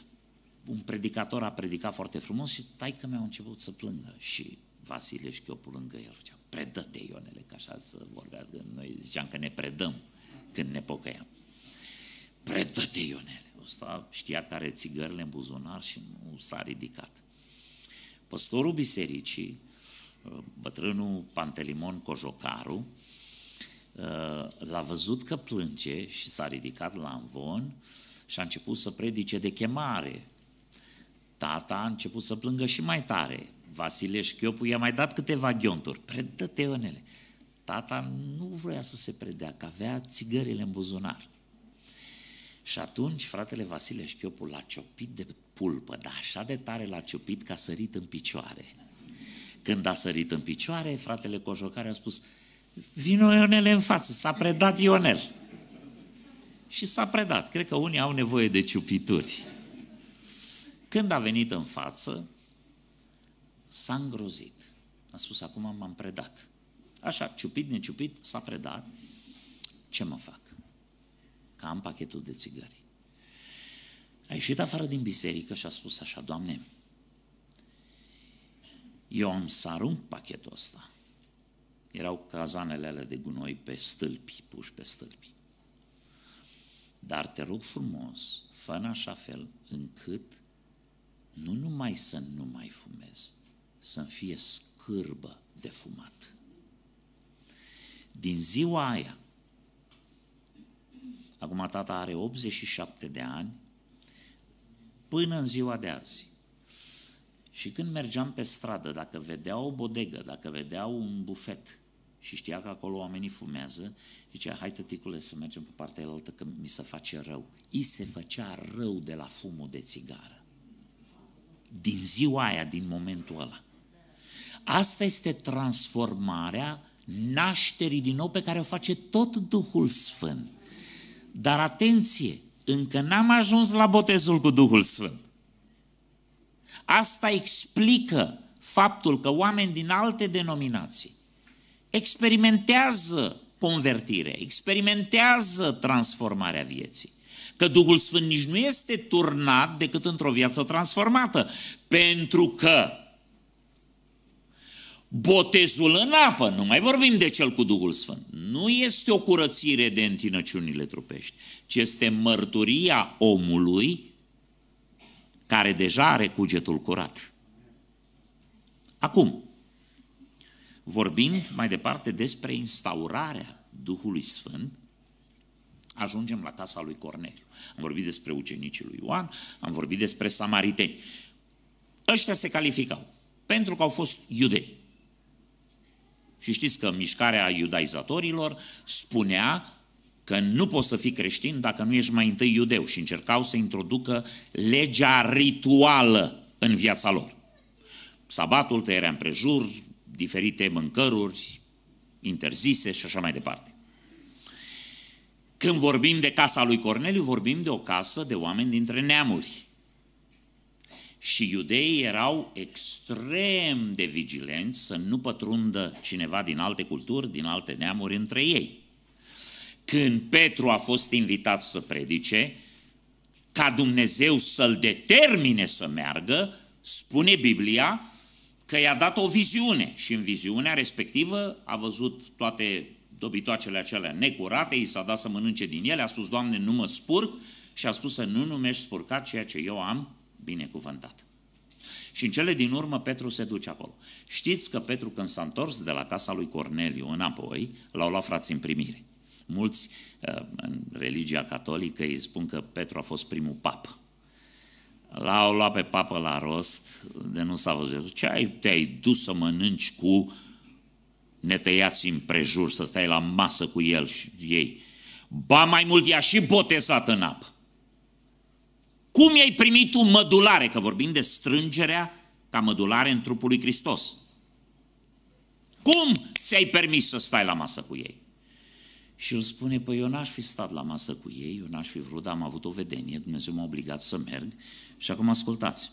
un predicator a predicat foarte frumos și taică mi-a început să plângă și Vasile Șchiopul lângă el făcea, predă-te Ionele, că așa să vorbească, noi ziceam că ne predăm când ne pocăiam. Predă-te Ionele! Ăsta știa care țigările în buzunar și nu s-a ridicat. Păstorul bisericii, uh, bătrânul Pantelimon Cojocaru, uh, l-a văzut că plânge și s-a ridicat la învon și a început să predice de chemare Tata a început să plângă și mai tare. Vasile Șchiopu i-a mai dat câteva ghionturi. Predă-te, Ionele! Tata nu vrea să se predea, că avea țigările în buzunar. Și atunci fratele Vasile Șchiopu l-a ciopit de pulpă, dar așa de tare l-a ciopit că a sărit în picioare. Când a sărit în picioare, fratele Cojocare a spus Vino Ionele în față, s-a predat Ionel. Și s-a predat. Cred că unii au nevoie de ciupituri. Când a venit în față, s-a îngrozit. A spus, acum m-am predat. Așa, ciupit, neciupit, s-a predat. Ce mă fac? Că am pachetul de țigări. A ieșit afară din biserică și a spus așa, Doamne, eu am să arunc pachetul ăsta. Erau cazanele alea de gunoi pe stâlpi, puși pe stâlpi. Dar te rog frumos, fă în așa fel încât nu numai să nu mai fumez, să-mi fie scârbă de fumat. Din ziua aia, acum tata are 87 de ani, până în ziua de azi. Și când mergeam pe stradă, dacă vedea o bodegă, dacă vedea un bufet și știa că acolo oamenii fumează, zicea, hai tăticule să mergem pe partea altă că mi se face rău. I se făcea rău de la fumul de țigară din ziua aia, din momentul ăla. Asta este transformarea nașterii din nou pe care o face tot Duhul Sfânt. Dar atenție, încă n-am ajuns la botezul cu Duhul Sfânt. Asta explică faptul că oameni din alte denominații experimentează convertirea, experimentează transformarea vieții. Că Duhul Sfânt nici nu este turnat decât într-o viață transformată. Pentru că botezul în apă, nu mai vorbim de cel cu Duhul Sfânt, nu este o curățire de întinăciunile trupești, ci este mărturia omului care deja are cugetul curat. Acum, vorbind mai departe despre instaurarea Duhului Sfânt, Ajungem la casa lui Corneliu. Am vorbit despre ucenicii lui Ioan, am vorbit despre samariteni. Ăștia se calificau pentru că au fost iudei. Și știți că mișcarea iudaizatorilor spunea că nu poți să fii creștin dacă nu ești mai întâi iudeu și încercau să introducă legea rituală în viața lor. Sabatul, tăierea împrejur, diferite mâncăruri interzise și așa mai departe. Când vorbim de casa lui Corneliu, vorbim de o casă de oameni dintre neamuri. Și iudeii erau extrem de vigilenți să nu pătrundă cineva din alte culturi, din alte neamuri între ei. Când Petru a fost invitat să predice, ca Dumnezeu să-l determine să meargă, spune Biblia că i-a dat o viziune și în viziunea respectivă a văzut toate dobitoacele acelea necurate, i s-a dat să mănânce din ele, a spus, Doamne, nu mă spurc și a spus să nu numești spurcat ceea ce eu am binecuvântat. Și în cele din urmă Petru se duce acolo. Știți că Petru când s-a întors de la casa lui Corneliu înapoi, l-au luat frații în primire. Mulți uh, în religia catolică îi spun că Petru a fost primul papă. L-au luat pe papă la rost, de nu s-a văzut. Ce ai, te-ai dus să mănânci cu ne tăiați în prejur, să stai la masă cu el și ei. Ba mai mult i-a și botezat în apă. Cum i-ai primit un mădulare? Că vorbim de strângerea ca mădulare în trupul lui Hristos. Cum ți-ai permis să stai la masă cu ei? Și îl spune, păi eu n-aș fi stat la masă cu ei, eu n-aș fi vrut, dar am avut o vedenie, Dumnezeu m-a obligat să merg și acum ascultați.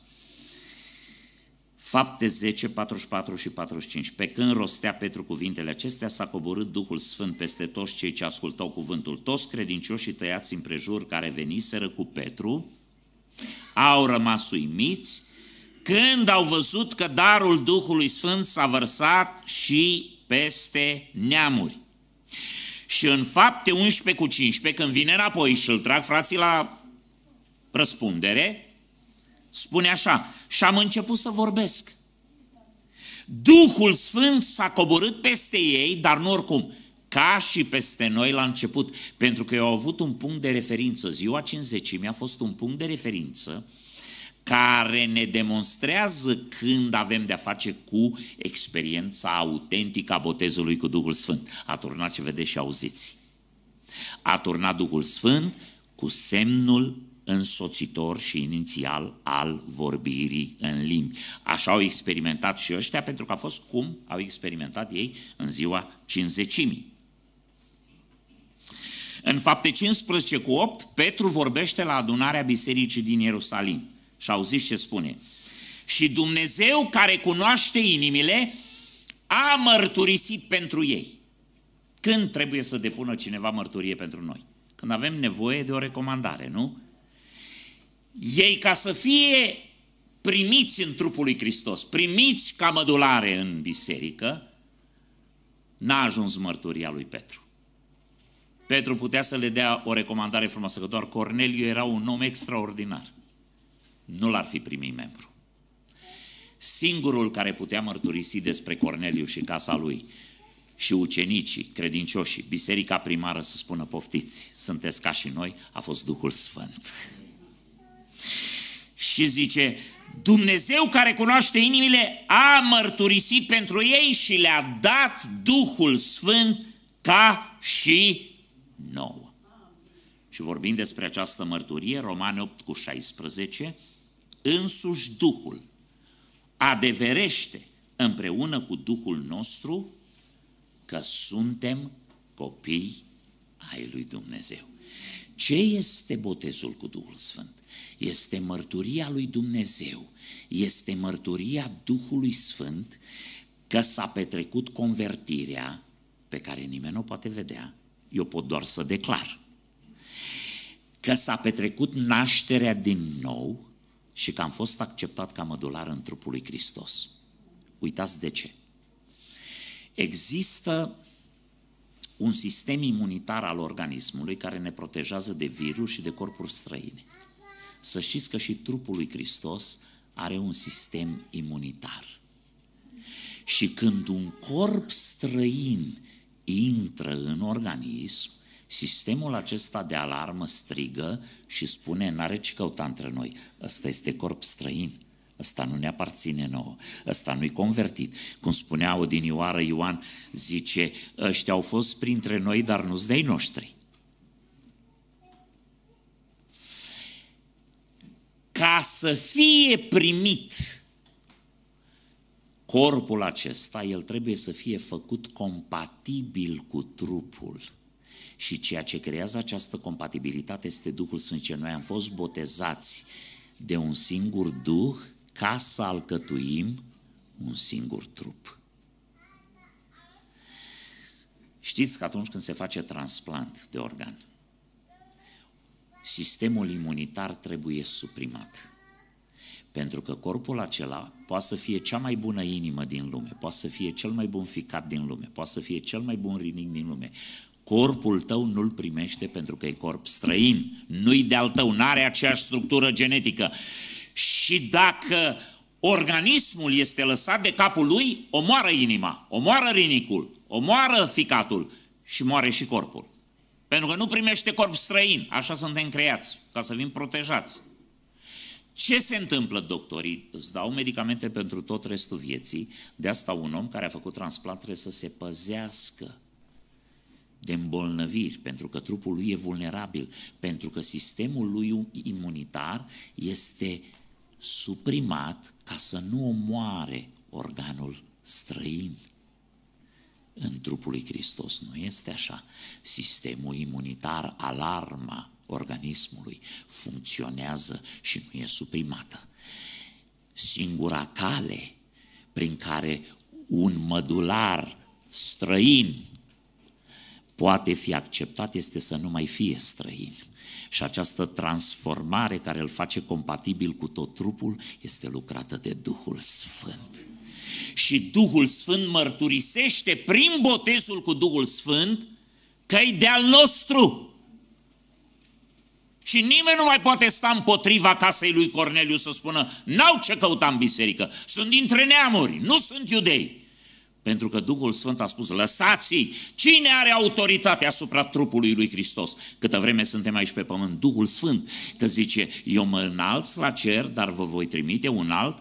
Fapte 10, 44 și 45. Pe când rostea Petru cuvintele acestea, s-a coborât Duhul Sfânt peste toți cei ce ascultau cuvântul. Toți credincioșii tăiați prejur care veniseră cu Petru au rămas uimiți când au văzut că darul Duhului Sfânt s-a vărsat și peste neamuri. Și în fapte 11 cu 15, când vine înapoi și îl trag frații la răspundere, Spune așa, și am început să vorbesc. Duhul Sfânt s-a coborât peste ei, dar nu oricum, ca și peste noi la început, pentru că eu au avut un punct de referință. Ziua 50 mi-a fost un punct de referință care ne demonstrează când avem de-a face cu experiența autentică a botezului cu Duhul Sfânt. A turnat ce vedeți și auziți. A turnat Duhul Sfânt cu semnul însoțitor și inițial al vorbirii în limbi. Așa au experimentat și ăștia, pentru că a fost cum au experimentat ei în ziua cinzecimii. În fapte 15 cu 8, Petru vorbește la adunarea bisericii din Ierusalim. Și auziți ce spune. Și Dumnezeu care cunoaște inimile a mărturisit pentru ei. Când trebuie să depună cineva mărturie pentru noi? Când avem nevoie de o recomandare, nu? ei ca să fie primiți în trupul lui Hristos, primiți ca mădulare în biserică, n-a ajuns mărturia lui Petru. Petru putea să le dea o recomandare frumoasă, că doar Corneliu era un om extraordinar. Nu l-ar fi primit membru. Singurul care putea mărturisi despre Corneliu și casa lui și ucenicii, credincioșii, biserica primară să spună poftiți, sunteți ca și noi, a fost Duhul Sfânt. Și zice, Dumnezeu care cunoaște inimile a mărturisit pentru ei și le-a dat Duhul Sfânt ca și nouă. Și vorbim despre această mărturie, Romani 8 cu 16, însuși Duhul adeverește împreună cu Duhul nostru că suntem copii ai lui Dumnezeu. Ce este botezul cu Duhul Sfânt? este mărturia lui Dumnezeu, este mărturia Duhului Sfânt că s-a petrecut convertirea pe care nimeni nu o poate vedea, eu pot doar să declar, că s-a petrecut nașterea din nou și că am fost acceptat ca mădular în trupul lui Hristos. Uitați de ce. Există un sistem imunitar al organismului care ne protejează de virus și de corpuri străine. Să știți că și trupul lui Hristos are un sistem imunitar. Și când un corp străin intră în organism, sistemul acesta de alarmă strigă și spune, n-are ce căuta între noi, ăsta este corp străin, ăsta nu ne aparține nouă, ăsta nu-i convertit. Cum spunea odinioară Ioan, zice, ăștia au fost printre noi, dar nu-s de noștri. ca să fie primit corpul acesta, el trebuie să fie făcut compatibil cu trupul. Și ceea ce creează această compatibilitate este Duhul Sfânt. Ce noi am fost botezați de un singur Duh ca să alcătuim un singur trup. Știți că atunci când se face transplant de organ, sistemul imunitar trebuie suprimat. Pentru că corpul acela poate să fie cea mai bună inimă din lume, poate să fie cel mai bun ficat din lume, poate să fie cel mai bun rinic din lume. Corpul tău nu-l primește pentru că e corp străin, nu-i de-al tău, nu are aceeași structură genetică. Și dacă organismul este lăsat de capul lui, omoară inima, omoară rinicul, omoară ficatul și moare și corpul. Pentru că nu primește corp străin, așa suntem creați, ca să fim protejați. Ce se întâmplă, doctorii? Îți dau medicamente pentru tot restul vieții, de asta un om care a făcut transplant trebuie să se păzească de îmbolnăviri, pentru că trupul lui e vulnerabil, pentru că sistemul lui imunitar este suprimat ca să nu omoare organul străin. În trupul lui Hristos nu este așa. Sistemul imunitar, alarma organismului funcționează și nu e suprimată. Singura cale prin care un mădular străin poate fi acceptat este să nu mai fie străin. Și această transformare care îl face compatibil cu tot trupul este lucrată de Duhul Sfânt. Și Duhul Sfânt mărturisește prin botezul cu Duhul Sfânt că e de-al nostru. Și nimeni nu mai poate sta împotriva casei lui Corneliu să spună n-au ce căuta în biserică, sunt dintre neamuri, nu sunt iudei. Pentru că Duhul Sfânt a spus, lăsați-i! Cine are autoritate asupra trupului lui Hristos? Câtă vreme suntem aici pe pământ, Duhul Sfânt, că zice, eu mă înalț la cer, dar vă voi trimite un alt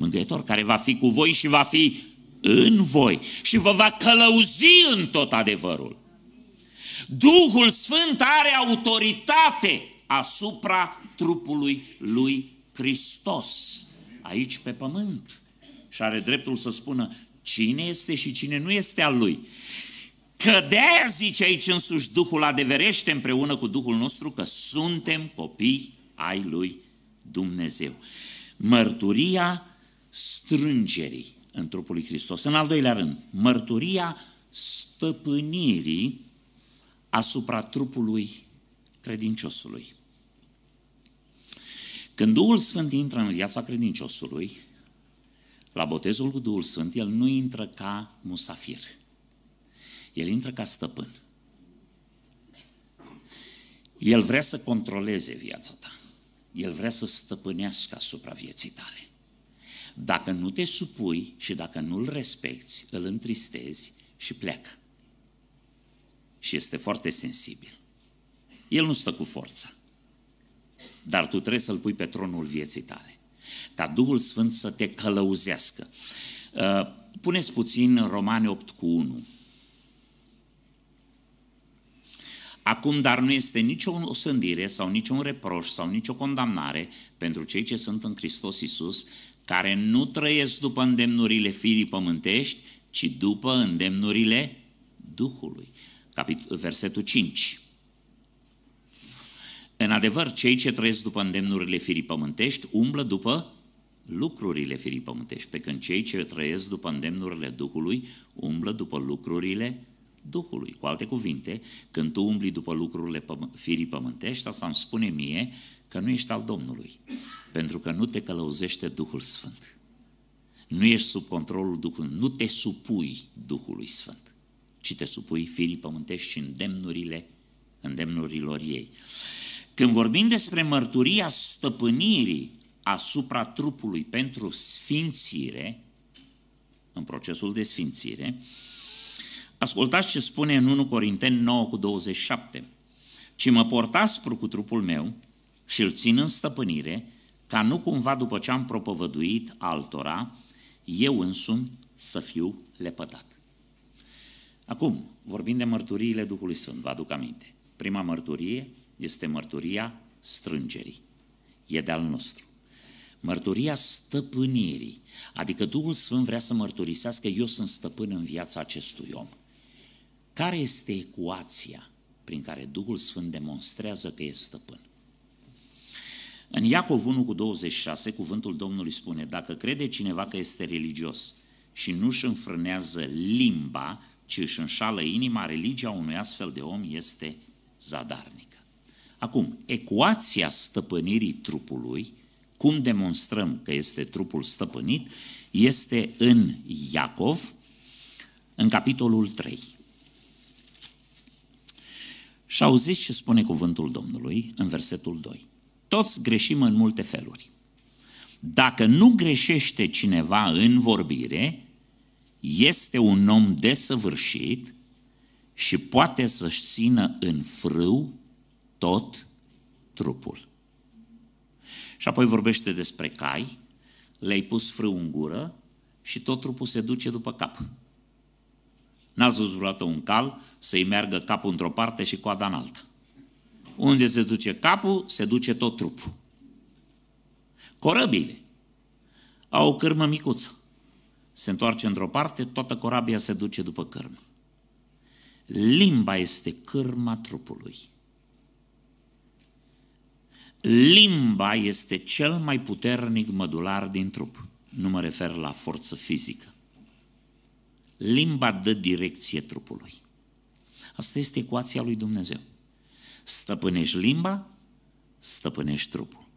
Mângâietor care va fi cu voi și va fi în voi și vă va călăuzi în tot adevărul. Duhul Sfânt are autoritate asupra trupului lui Hristos, aici pe pământ. Și are dreptul să spună cine este și cine nu este al lui. Că de aia zice aici însuși Duhul adeverește împreună cu Duhul nostru că suntem copii ai lui Dumnezeu. Mărturia strângerii în trupul lui Hristos. În al doilea rând, mărturia stăpânirii asupra trupului credinciosului. Când Duhul Sfânt intră în viața credinciosului, la botezul cu Duhul Sfânt, el nu intră ca musafir. El intră ca stăpân. El vrea să controleze viața ta. El vrea să stăpânească asupra vieții tale. Dacă nu te supui și dacă nu-l respecti, îl întristezi și pleacă. Și este foarte sensibil. El nu stă cu forța. Dar tu trebuie să-l pui pe tronul vieții tale. Ca Duhul Sfânt să te călăuzească. Uh, puneți puțin Romane 8 cu 1. Acum, dar nu este nicio osândire sau niciun reproș sau nicio condamnare pentru cei ce sunt în Hristos Iisus care nu trăiesc după îndemnurile firii pământești, ci după îndemnurile Duhului. Capit- versetul 5. În adevăr, cei ce trăiesc după îndemnurile firii pământești umblă după lucrurile firii pământești, pe când cei ce trăiesc după îndemnurile Duhului umblă după lucrurile Duhului. Cu alte cuvinte, când tu umbli după lucrurile firii pământești, asta îmi spune mie că nu ești al Domnului, pentru că nu te călăuzește Duhul Sfânt. Nu ești sub controlul Duhului, nu te supui Duhului Sfânt, ci te supui firii pământești și îndemnurile, îndemnurilor ei. Când vorbim despre mărturia stăpânirii asupra trupului pentru sfințire, în procesul de sfințire, ascultați ce spune în 1 Corinteni 9 cu 27. Ci mă port aspru cu trupul meu, și îl țin în stăpânire, ca nu cumva după ce am propovăduit altora, eu însumi să fiu lepădat. Acum, vorbim de mărturiile Duhului Sfânt, vă aduc aminte. Prima mărturie este mărturia strângerii. E de-al nostru. Mărturia stăpânirii, adică Duhul Sfânt vrea să mărturisească eu sunt stăpân în viața acestui om. Care este ecuația prin care Duhul Sfânt demonstrează că e stăpân? În Iacov 1 cu 26, cuvântul Domnului spune, dacă crede cineva că este religios și nu își înfrânează limba, ci își înșală inima, religia unui astfel de om este zadarnică. Acum, ecuația stăpânirii trupului, cum demonstrăm că este trupul stăpânit, este în Iacov, în capitolul 3. Și auziți ce spune cuvântul Domnului în versetul 2. Toți greșim în multe feluri. Dacă nu greșește cineva în vorbire, este un om desăvârșit și poate să-și țină în frâu tot trupul. Și apoi vorbește despre cai, le-ai pus frâu în gură și tot trupul se duce după cap. N-ați văzut vreodată un cal să-i meargă capul într-o parte și coada în alta. Unde se duce capul, se duce tot trupul. Corăbile au o cârmă micuță. Se întoarce într-o parte, toată corabia se duce după cârmă. Limba este cârma trupului. Limba este cel mai puternic mădular din trup. Nu mă refer la forță fizică. Limba dă direcție trupului. Asta este ecuația lui Dumnezeu. Stăpânești limba, stăpânești trupul.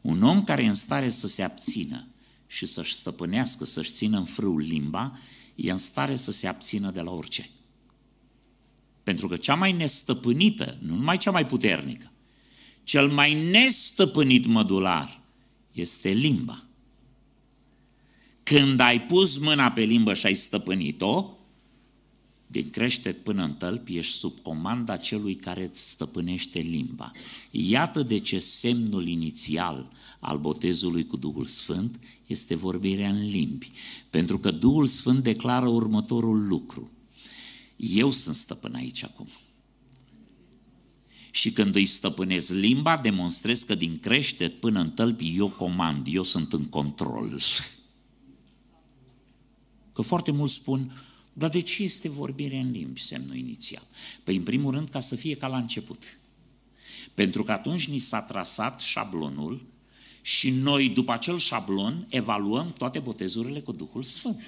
Un om care e în stare să se abțină și să-și stăpânească, să-și țină în frâu limba, e în stare să se abțină de la orice. Pentru că cea mai nestăpânită, nu numai cea mai puternică, cel mai nestăpânit mădular este limba. Când ai pus mâna pe limbă și ai stăpânit-o, din creștet până în tălpi ești sub comanda celui care îți stăpânește limba. Iată de ce semnul inițial al botezului cu Duhul Sfânt este vorbirea în limbi. Pentru că Duhul Sfânt declară următorul lucru. Eu sunt stăpân aici acum. Și când îi stăpânez limba, demonstrez că din creștet până în tălpi eu comand, eu sunt în control. Că foarte mulți spun, dar de ce este vorbire în limbi, semnul inițial? Păi, în primul rând, ca să fie ca la început. Pentru că atunci ni s-a trasat șablonul și noi, după acel șablon, evaluăm toate botezurile cu Duhul Sfânt.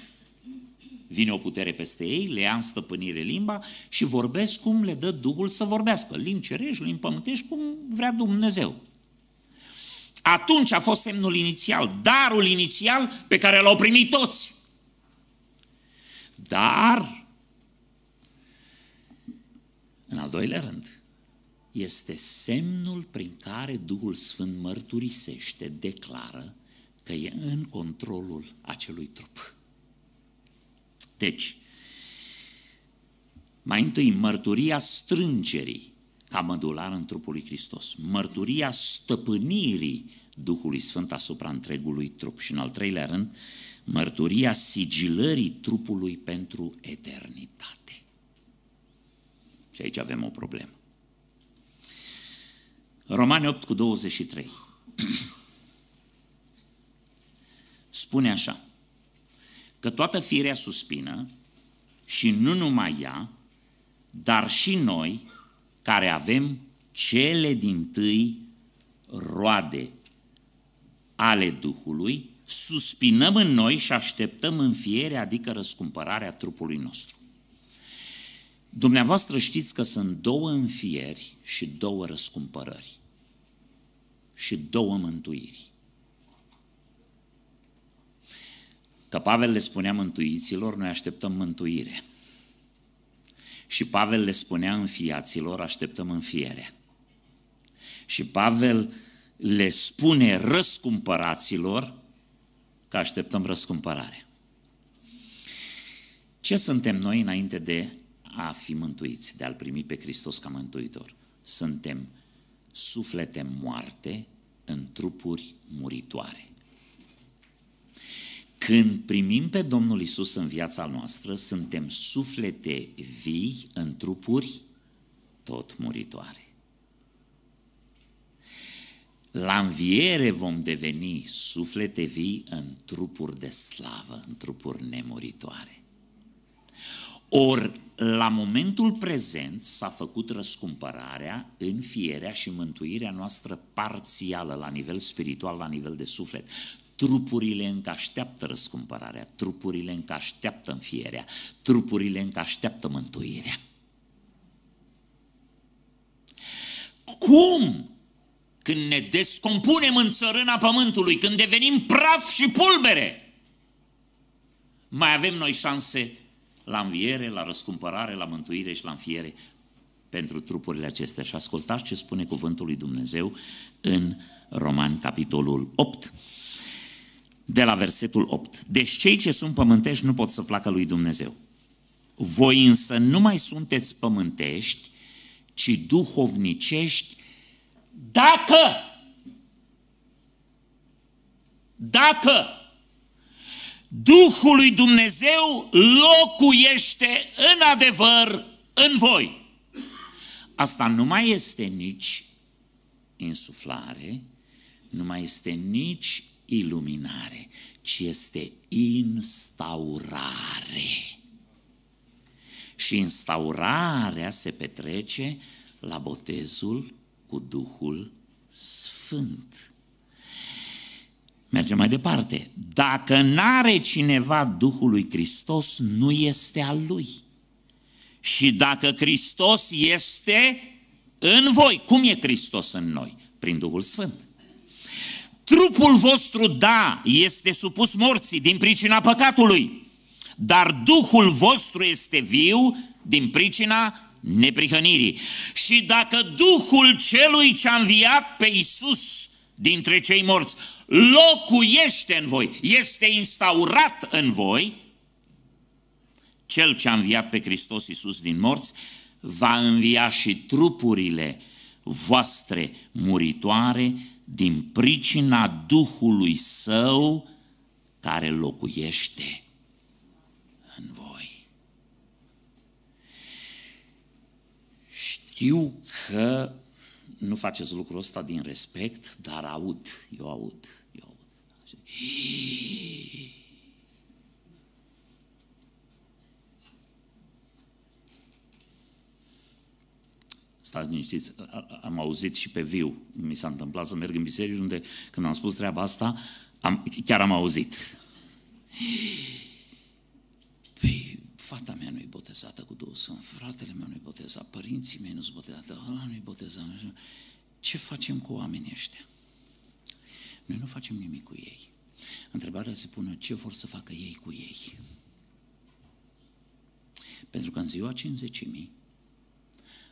Vine o putere peste ei, le ia în stăpânire limba și vorbesc cum le dă Duhul să vorbească. Limb cerești, limb pământești, cum vrea Dumnezeu. Atunci a fost semnul inițial, darul inițial pe care l-au primit toți. Dar, în al doilea rând, este semnul prin care Duhul Sfânt mărturisește, declară că e în controlul acelui trup. Deci, mai întâi, mărturia strângerii ca mădular în trupul lui Hristos, mărturia stăpânirii Duhului Sfânt asupra întregului trup și, în al treilea rând, mărturia sigilării trupului pentru eternitate. Și aici avem o problemă. Romani 8 cu 23. Spune așa, că toată firea suspină și nu numai ea, dar și noi care avem cele din tâi roade ale Duhului, suspinăm în noi și așteptăm fiere, adică răscumpărarea trupului nostru. Dumneavoastră știți că sunt două înfieri și două răscumpărări și două mântuiri. Că Pavel le spunea mântuiților, noi așteptăm mântuire. Și Pavel le spunea înfiaților, așteptăm înfierea. Și Pavel le spune răscumpăraților, că așteptăm răscumpărare. Ce suntem noi înainte de a fi mântuiți, de a-L primi pe Hristos ca mântuitor? Suntem suflete moarte în trupuri muritoare. Când primim pe Domnul Isus în viața noastră, suntem suflete vii în trupuri tot muritoare la înviere vom deveni suflete vii în trupuri de slavă, în trupuri nemuritoare. Or, la momentul prezent s-a făcut răscumpărarea, înfierea și mântuirea noastră parțială la nivel spiritual, la nivel de suflet. Trupurile încă așteaptă răscumpărarea, trupurile încă așteaptă înfierea, trupurile încă așteaptă mântuirea. Cum când ne descompunem în țărâna pământului, când devenim praf și pulbere, mai avem noi șanse la înviere, la răscumpărare, la mântuire și la înfiere pentru trupurile acestea. Și ascultați ce spune cuvântul lui Dumnezeu în Roman, capitolul 8, de la versetul 8. Deci cei ce sunt pământești nu pot să placă lui Dumnezeu. Voi însă nu mai sunteți pământești, ci duhovnicești dacă, dacă Duhul lui Dumnezeu locuiește în adevăr în voi. Asta nu mai este nici insuflare, nu mai este nici iluminare, ci este instaurare. Și instaurarea se petrece la botezul cu Duhul Sfânt. Mergem mai departe. Dacă n-are cineva Duhul lui Hristos, nu este al lui. Și dacă Hristos este în voi, cum e Hristos în noi? Prin Duhul Sfânt. Trupul vostru, da, este supus morții din pricina păcatului, dar Duhul vostru este viu din pricina neprihănirii. Și dacă Duhul celui ce a înviat pe Isus dintre cei morți locuiește în voi, este instaurat în voi, cel ce a înviat pe Hristos Isus din morți va învia și trupurile voastre muritoare din pricina Duhului Său care locuiește Știu că nu faceți lucrul ăsta din respect, dar aud, eu aud, eu aud. Așa. stați liniștiți, am auzit și pe viu, mi s-a întâmplat să merg în biserică, unde când am spus treaba asta, am, chiar am auzit fata mea nu-i botezată cu Duhul Sfânt, fratele meu nu-i botezat, părinții mei nu-s botezată, ăla nu-i botezat. Ce facem cu oamenii ăștia? Noi nu facem nimic cu ei. Întrebarea se pune ce vor să facă ei cu ei. Pentru că în ziua 50.000,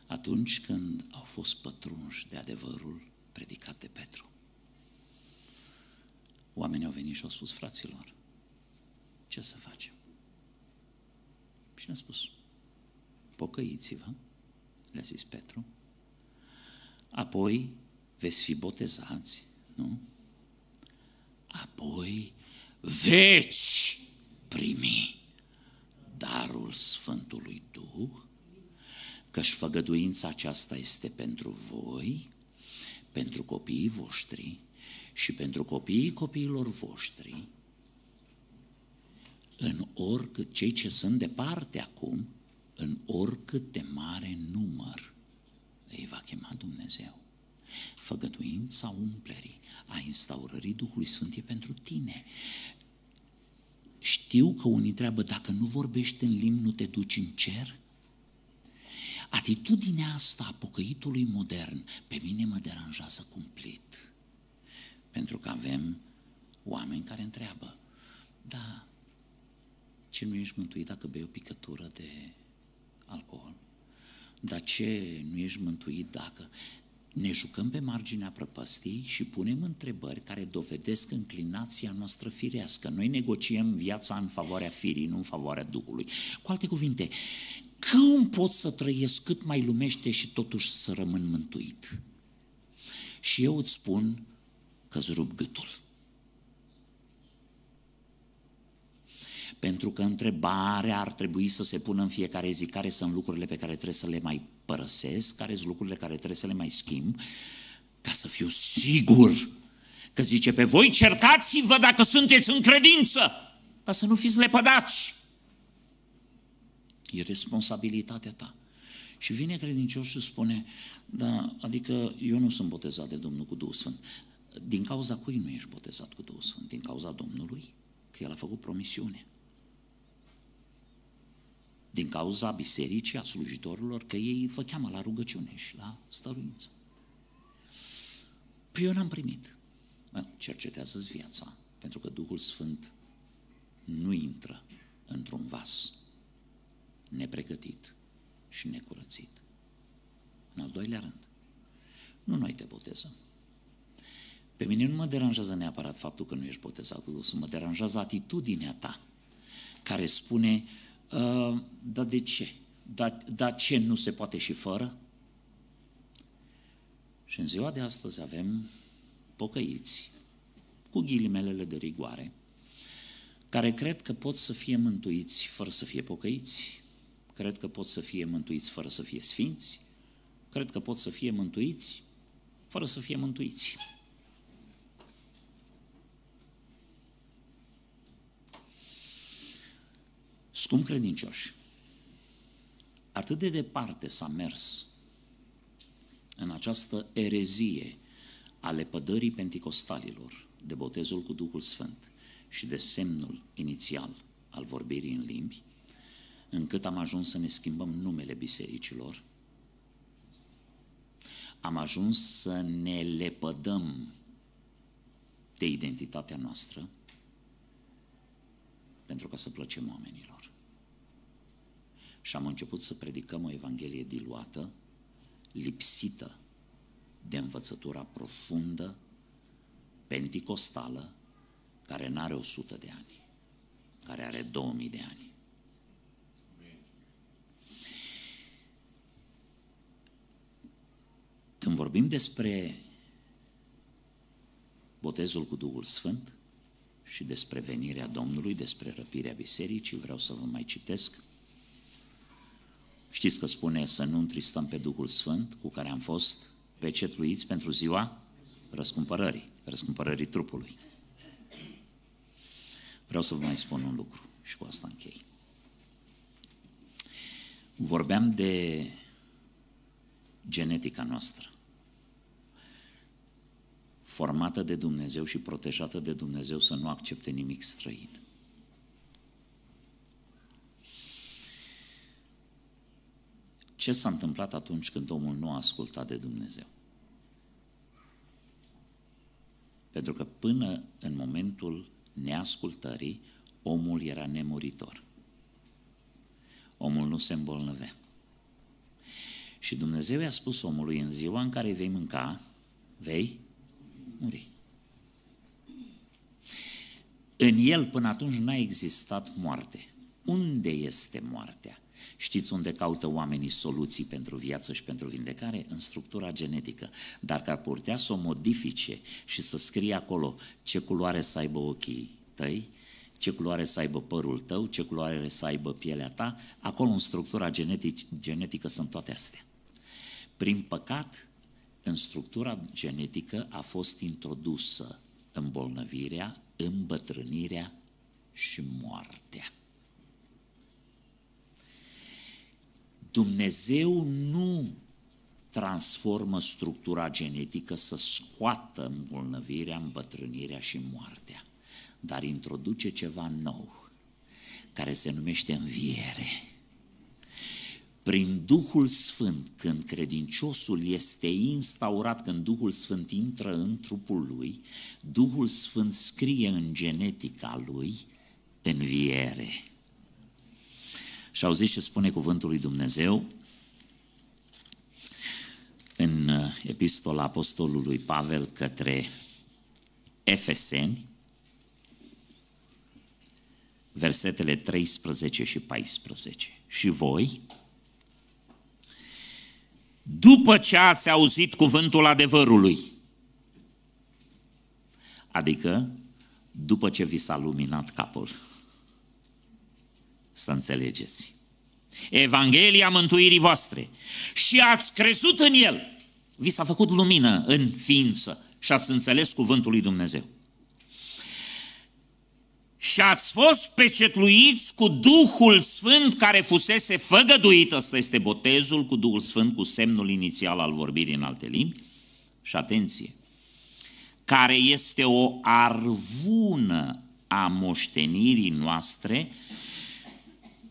atunci când au fost pătrunși de adevărul predicat de Petru, oamenii au venit și au spus, fraților, ce să facem? Și ne-a spus, pocăiți-vă, le-a zis Petru, apoi veți fi botezați, nu? Apoi veți primi darul Sfântului Duh, căci făgăduința aceasta este pentru voi, pentru copiii voștri și pentru copiii copiilor voștri în oricât cei ce sunt departe acum, în oricât de mare număr îi va chema Dumnezeu. Făgăduința umplerii, a instaurării Duhului Sfânt e pentru tine. Știu că unii treabă, dacă nu vorbești în limbi, nu te duci în cer? Atitudinea asta a pocăitului modern pe mine mă deranjează cumplit. Pentru că avem oameni care întreabă, da, ce nu ești mântuit dacă bei o picătură de alcool. Dar ce nu ești mântuit dacă ne jucăm pe marginea prăpăstii și punem întrebări care dovedesc înclinația noastră firească. Noi negociem viața în favoarea firii, nu în favoarea Duhului. Cu alte cuvinte, cum pot să trăiesc cât mai lumește și totuși să rămân mântuit? Și eu îți spun că îți rup gâtul. Pentru că întrebarea ar trebui să se pună în fiecare zi care sunt lucrurile pe care trebuie să le mai părăsesc, care sunt lucrurile care trebuie să le mai schimb, ca să fiu sigur că zice pe voi certați vă dacă sunteți în credință, ca să nu fiți lepădați. E responsabilitatea ta. Și vine credincios și spune, da, adică eu nu sunt botezat de Domnul cu Duhul Sfânt. Din cauza cui nu ești botezat cu Duhul Sfânt? Din cauza Domnului? Că El a făcut promisiune din cauza bisericii, a slujitorilor, că ei vă cheamă la rugăciune și la stăruință. Păi eu n-am primit. Bă, cercetează-ți viața, pentru că Duhul Sfânt nu intră într-un vas nepregătit și necurățit. În al doilea rând, nu noi te botezăm. Pe mine nu mă deranjează neapărat faptul că nu ești botezat cu Duhul Sfânt, mă deranjează atitudinea ta care spune Ă, dar de ce? Dar, dar ce nu se poate și fără? Și în ziua de astăzi avem pocăiți, cu ghilimelele de rigoare, care cred că pot să fie mântuiți fără să fie pocăiți, cred că pot să fie mântuiți fără să fie sfinți, cred că pot să fie mântuiți fără să fie mântuiți. Scump credincioși, atât de departe s-a mers în această erezie a lepădării penticostalilor de botezul cu Duhul Sfânt și de semnul inițial al vorbirii în limbi, încât am ajuns să ne schimbăm numele bisericilor, am ajuns să ne lepădăm de identitatea noastră pentru ca să plăcem oamenilor și am început să predicăm o Evanghelie diluată, lipsită de învățătura profundă, penticostală, care nu are 100 de ani, care are 2000 de ani. Când vorbim despre botezul cu Duhul Sfânt și despre venirea Domnului, despre răpirea bisericii, vreau să vă mai citesc Știți că spune să nu întristăm pe Duhul Sfânt cu care am fost pecetluiți pentru ziua răscumpărării, răscumpărării trupului. Vreau să vă mai spun un lucru și cu asta închei. Vorbeam de genetica noastră, formată de Dumnezeu și protejată de Dumnezeu să nu accepte nimic străin. Ce s-a întâmplat atunci când omul nu a ascultat de Dumnezeu? Pentru că până în momentul neascultării, omul era nemuritor. Omul nu se îmbolnăvea. Și Dumnezeu i-a spus omului, în ziua în care vei mânca, vei muri. În el până atunci n-a existat moarte. Unde este moartea? Știți unde caută oamenii soluții pentru viață și pentru vindecare? În structura genetică. Dar ar putea să o modifice și să scrie acolo ce culoare să aibă ochii tăi, ce culoare să aibă părul tău, ce culoare să aibă pielea ta, acolo în structura genetic, genetică sunt toate astea. Prin păcat, în structura genetică a fost introdusă îmbolnăvirea, îmbătrânirea și moartea. Dumnezeu nu transformă structura genetică să scoată îmbolnăvirea, îmbătrânirea și moartea, dar introduce ceva nou, care se numește înviere. Prin Duhul Sfânt, când credinciosul este instaurat, când Duhul Sfânt intră în trupul lui, Duhul Sfânt scrie în genetica lui înviere. Și auziți ce spune cuvântul lui Dumnezeu în uh, epistola apostolului Pavel către Efeseni, versetele 13 și 14. Și voi, după ce ați auzit cuvântul adevărului, adică după ce vi s-a luminat capul, să înțelegeți. Evanghelia mântuirii voastre și ați crezut în El, vi s-a făcut lumină în ființă și ați înțeles cuvântul lui Dumnezeu. Și ați fost pecetluiți cu Duhul Sfânt care fusese făgăduit, ăsta este botezul cu Duhul Sfânt, cu semnul inițial al vorbirii în alte limbi, și atenție, care este o arvună a moștenirii noastre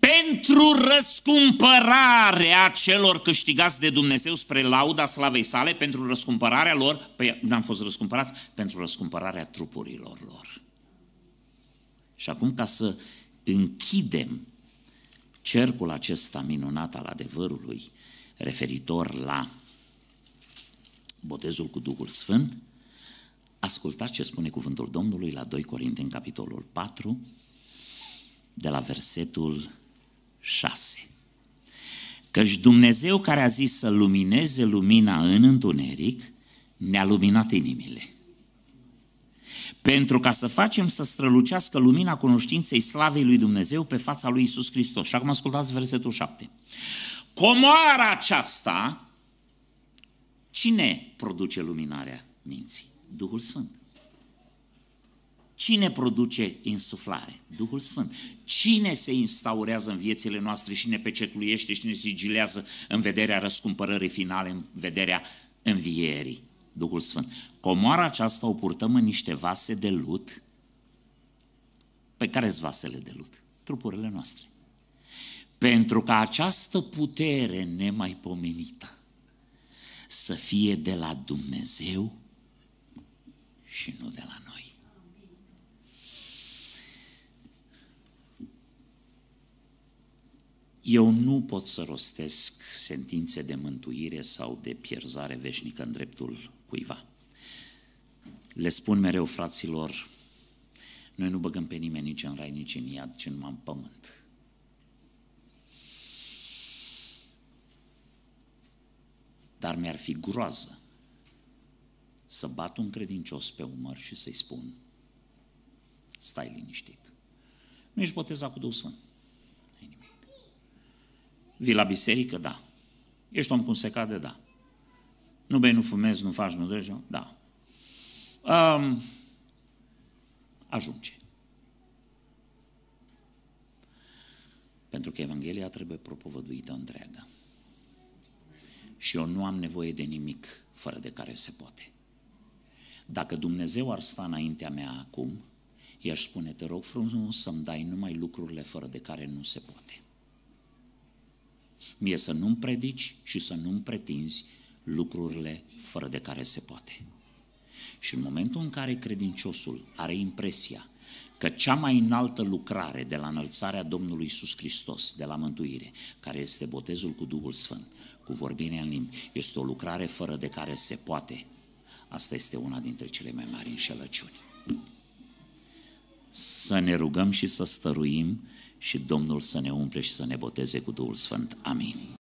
pentru răscumpărarea celor câștigați de Dumnezeu spre lauda slavei sale, pentru răscumpărarea lor, păi n-am fost răscumpărați, pentru răscumpărarea trupurilor lor. Și acum ca să închidem cercul acesta minunat al adevărului referitor la botezul cu Duhul Sfânt, ascultați ce spune cuvântul Domnului la 2 Corinteni, capitolul 4, de la versetul 6. Căci Dumnezeu care a zis să lumineze lumina în întuneric, ne-a luminat inimile. Pentru ca să facem să strălucească lumina cunoștinței slavei lui Dumnezeu pe fața lui Isus Hristos. Și acum ascultați versetul 7. Comoara aceasta, cine produce luminarea minții? Duhul Sfânt. Cine produce insuflare? Duhul Sfânt. Cine se instaurează în viețile noastre și ne pecetluiește și ne sigilează în vederea răscumpărării finale, în vederea învierii? Duhul Sfânt. Comoara aceasta o purtăm în niște vase de lut. Pe care sunt vasele de lut? Trupurile noastre. Pentru ca această putere nemaipomenită să fie de la Dumnezeu și nu de la noi. Eu nu pot să rostesc sentințe de mântuire sau de pierzare veșnică în dreptul cuiva. Le spun mereu fraților, noi nu băgăm pe nimeni nici în rai, nici în iad, ci numai în pământ. Dar mi-ar fi groază să bat un credincios pe umăr și să-i spun, stai liniștit. Nu ești botezat cu Duhul Sfânt. Vi la biserică? Da. Ești om cum se cade? Da. Nu bei, nu fumezi, nu faci, nu deci, Da. Um, ajunge. Pentru că Evanghelia trebuie propovăduită întreagă. Și eu nu am nevoie de nimic fără de care se poate. Dacă Dumnezeu ar sta înaintea mea acum, i-aș spune, te rog frumos să-mi dai numai lucrurile fără de care nu se poate. Mie să nu-mi predici și să nu-mi pretinzi lucrurile fără de care se poate. Și în momentul în care credinciosul are impresia că cea mai înaltă lucrare de la înălțarea Domnului Iisus Hristos, de la mântuire, care este botezul cu Duhul Sfânt, cu vorbirea în limbi, este o lucrare fără de care se poate, asta este una dintre cele mai mari înșelăciuni. Să ne rugăm și să stăruim și Domnul să ne umple și să ne boteze cu Duhul Sfânt. Amin.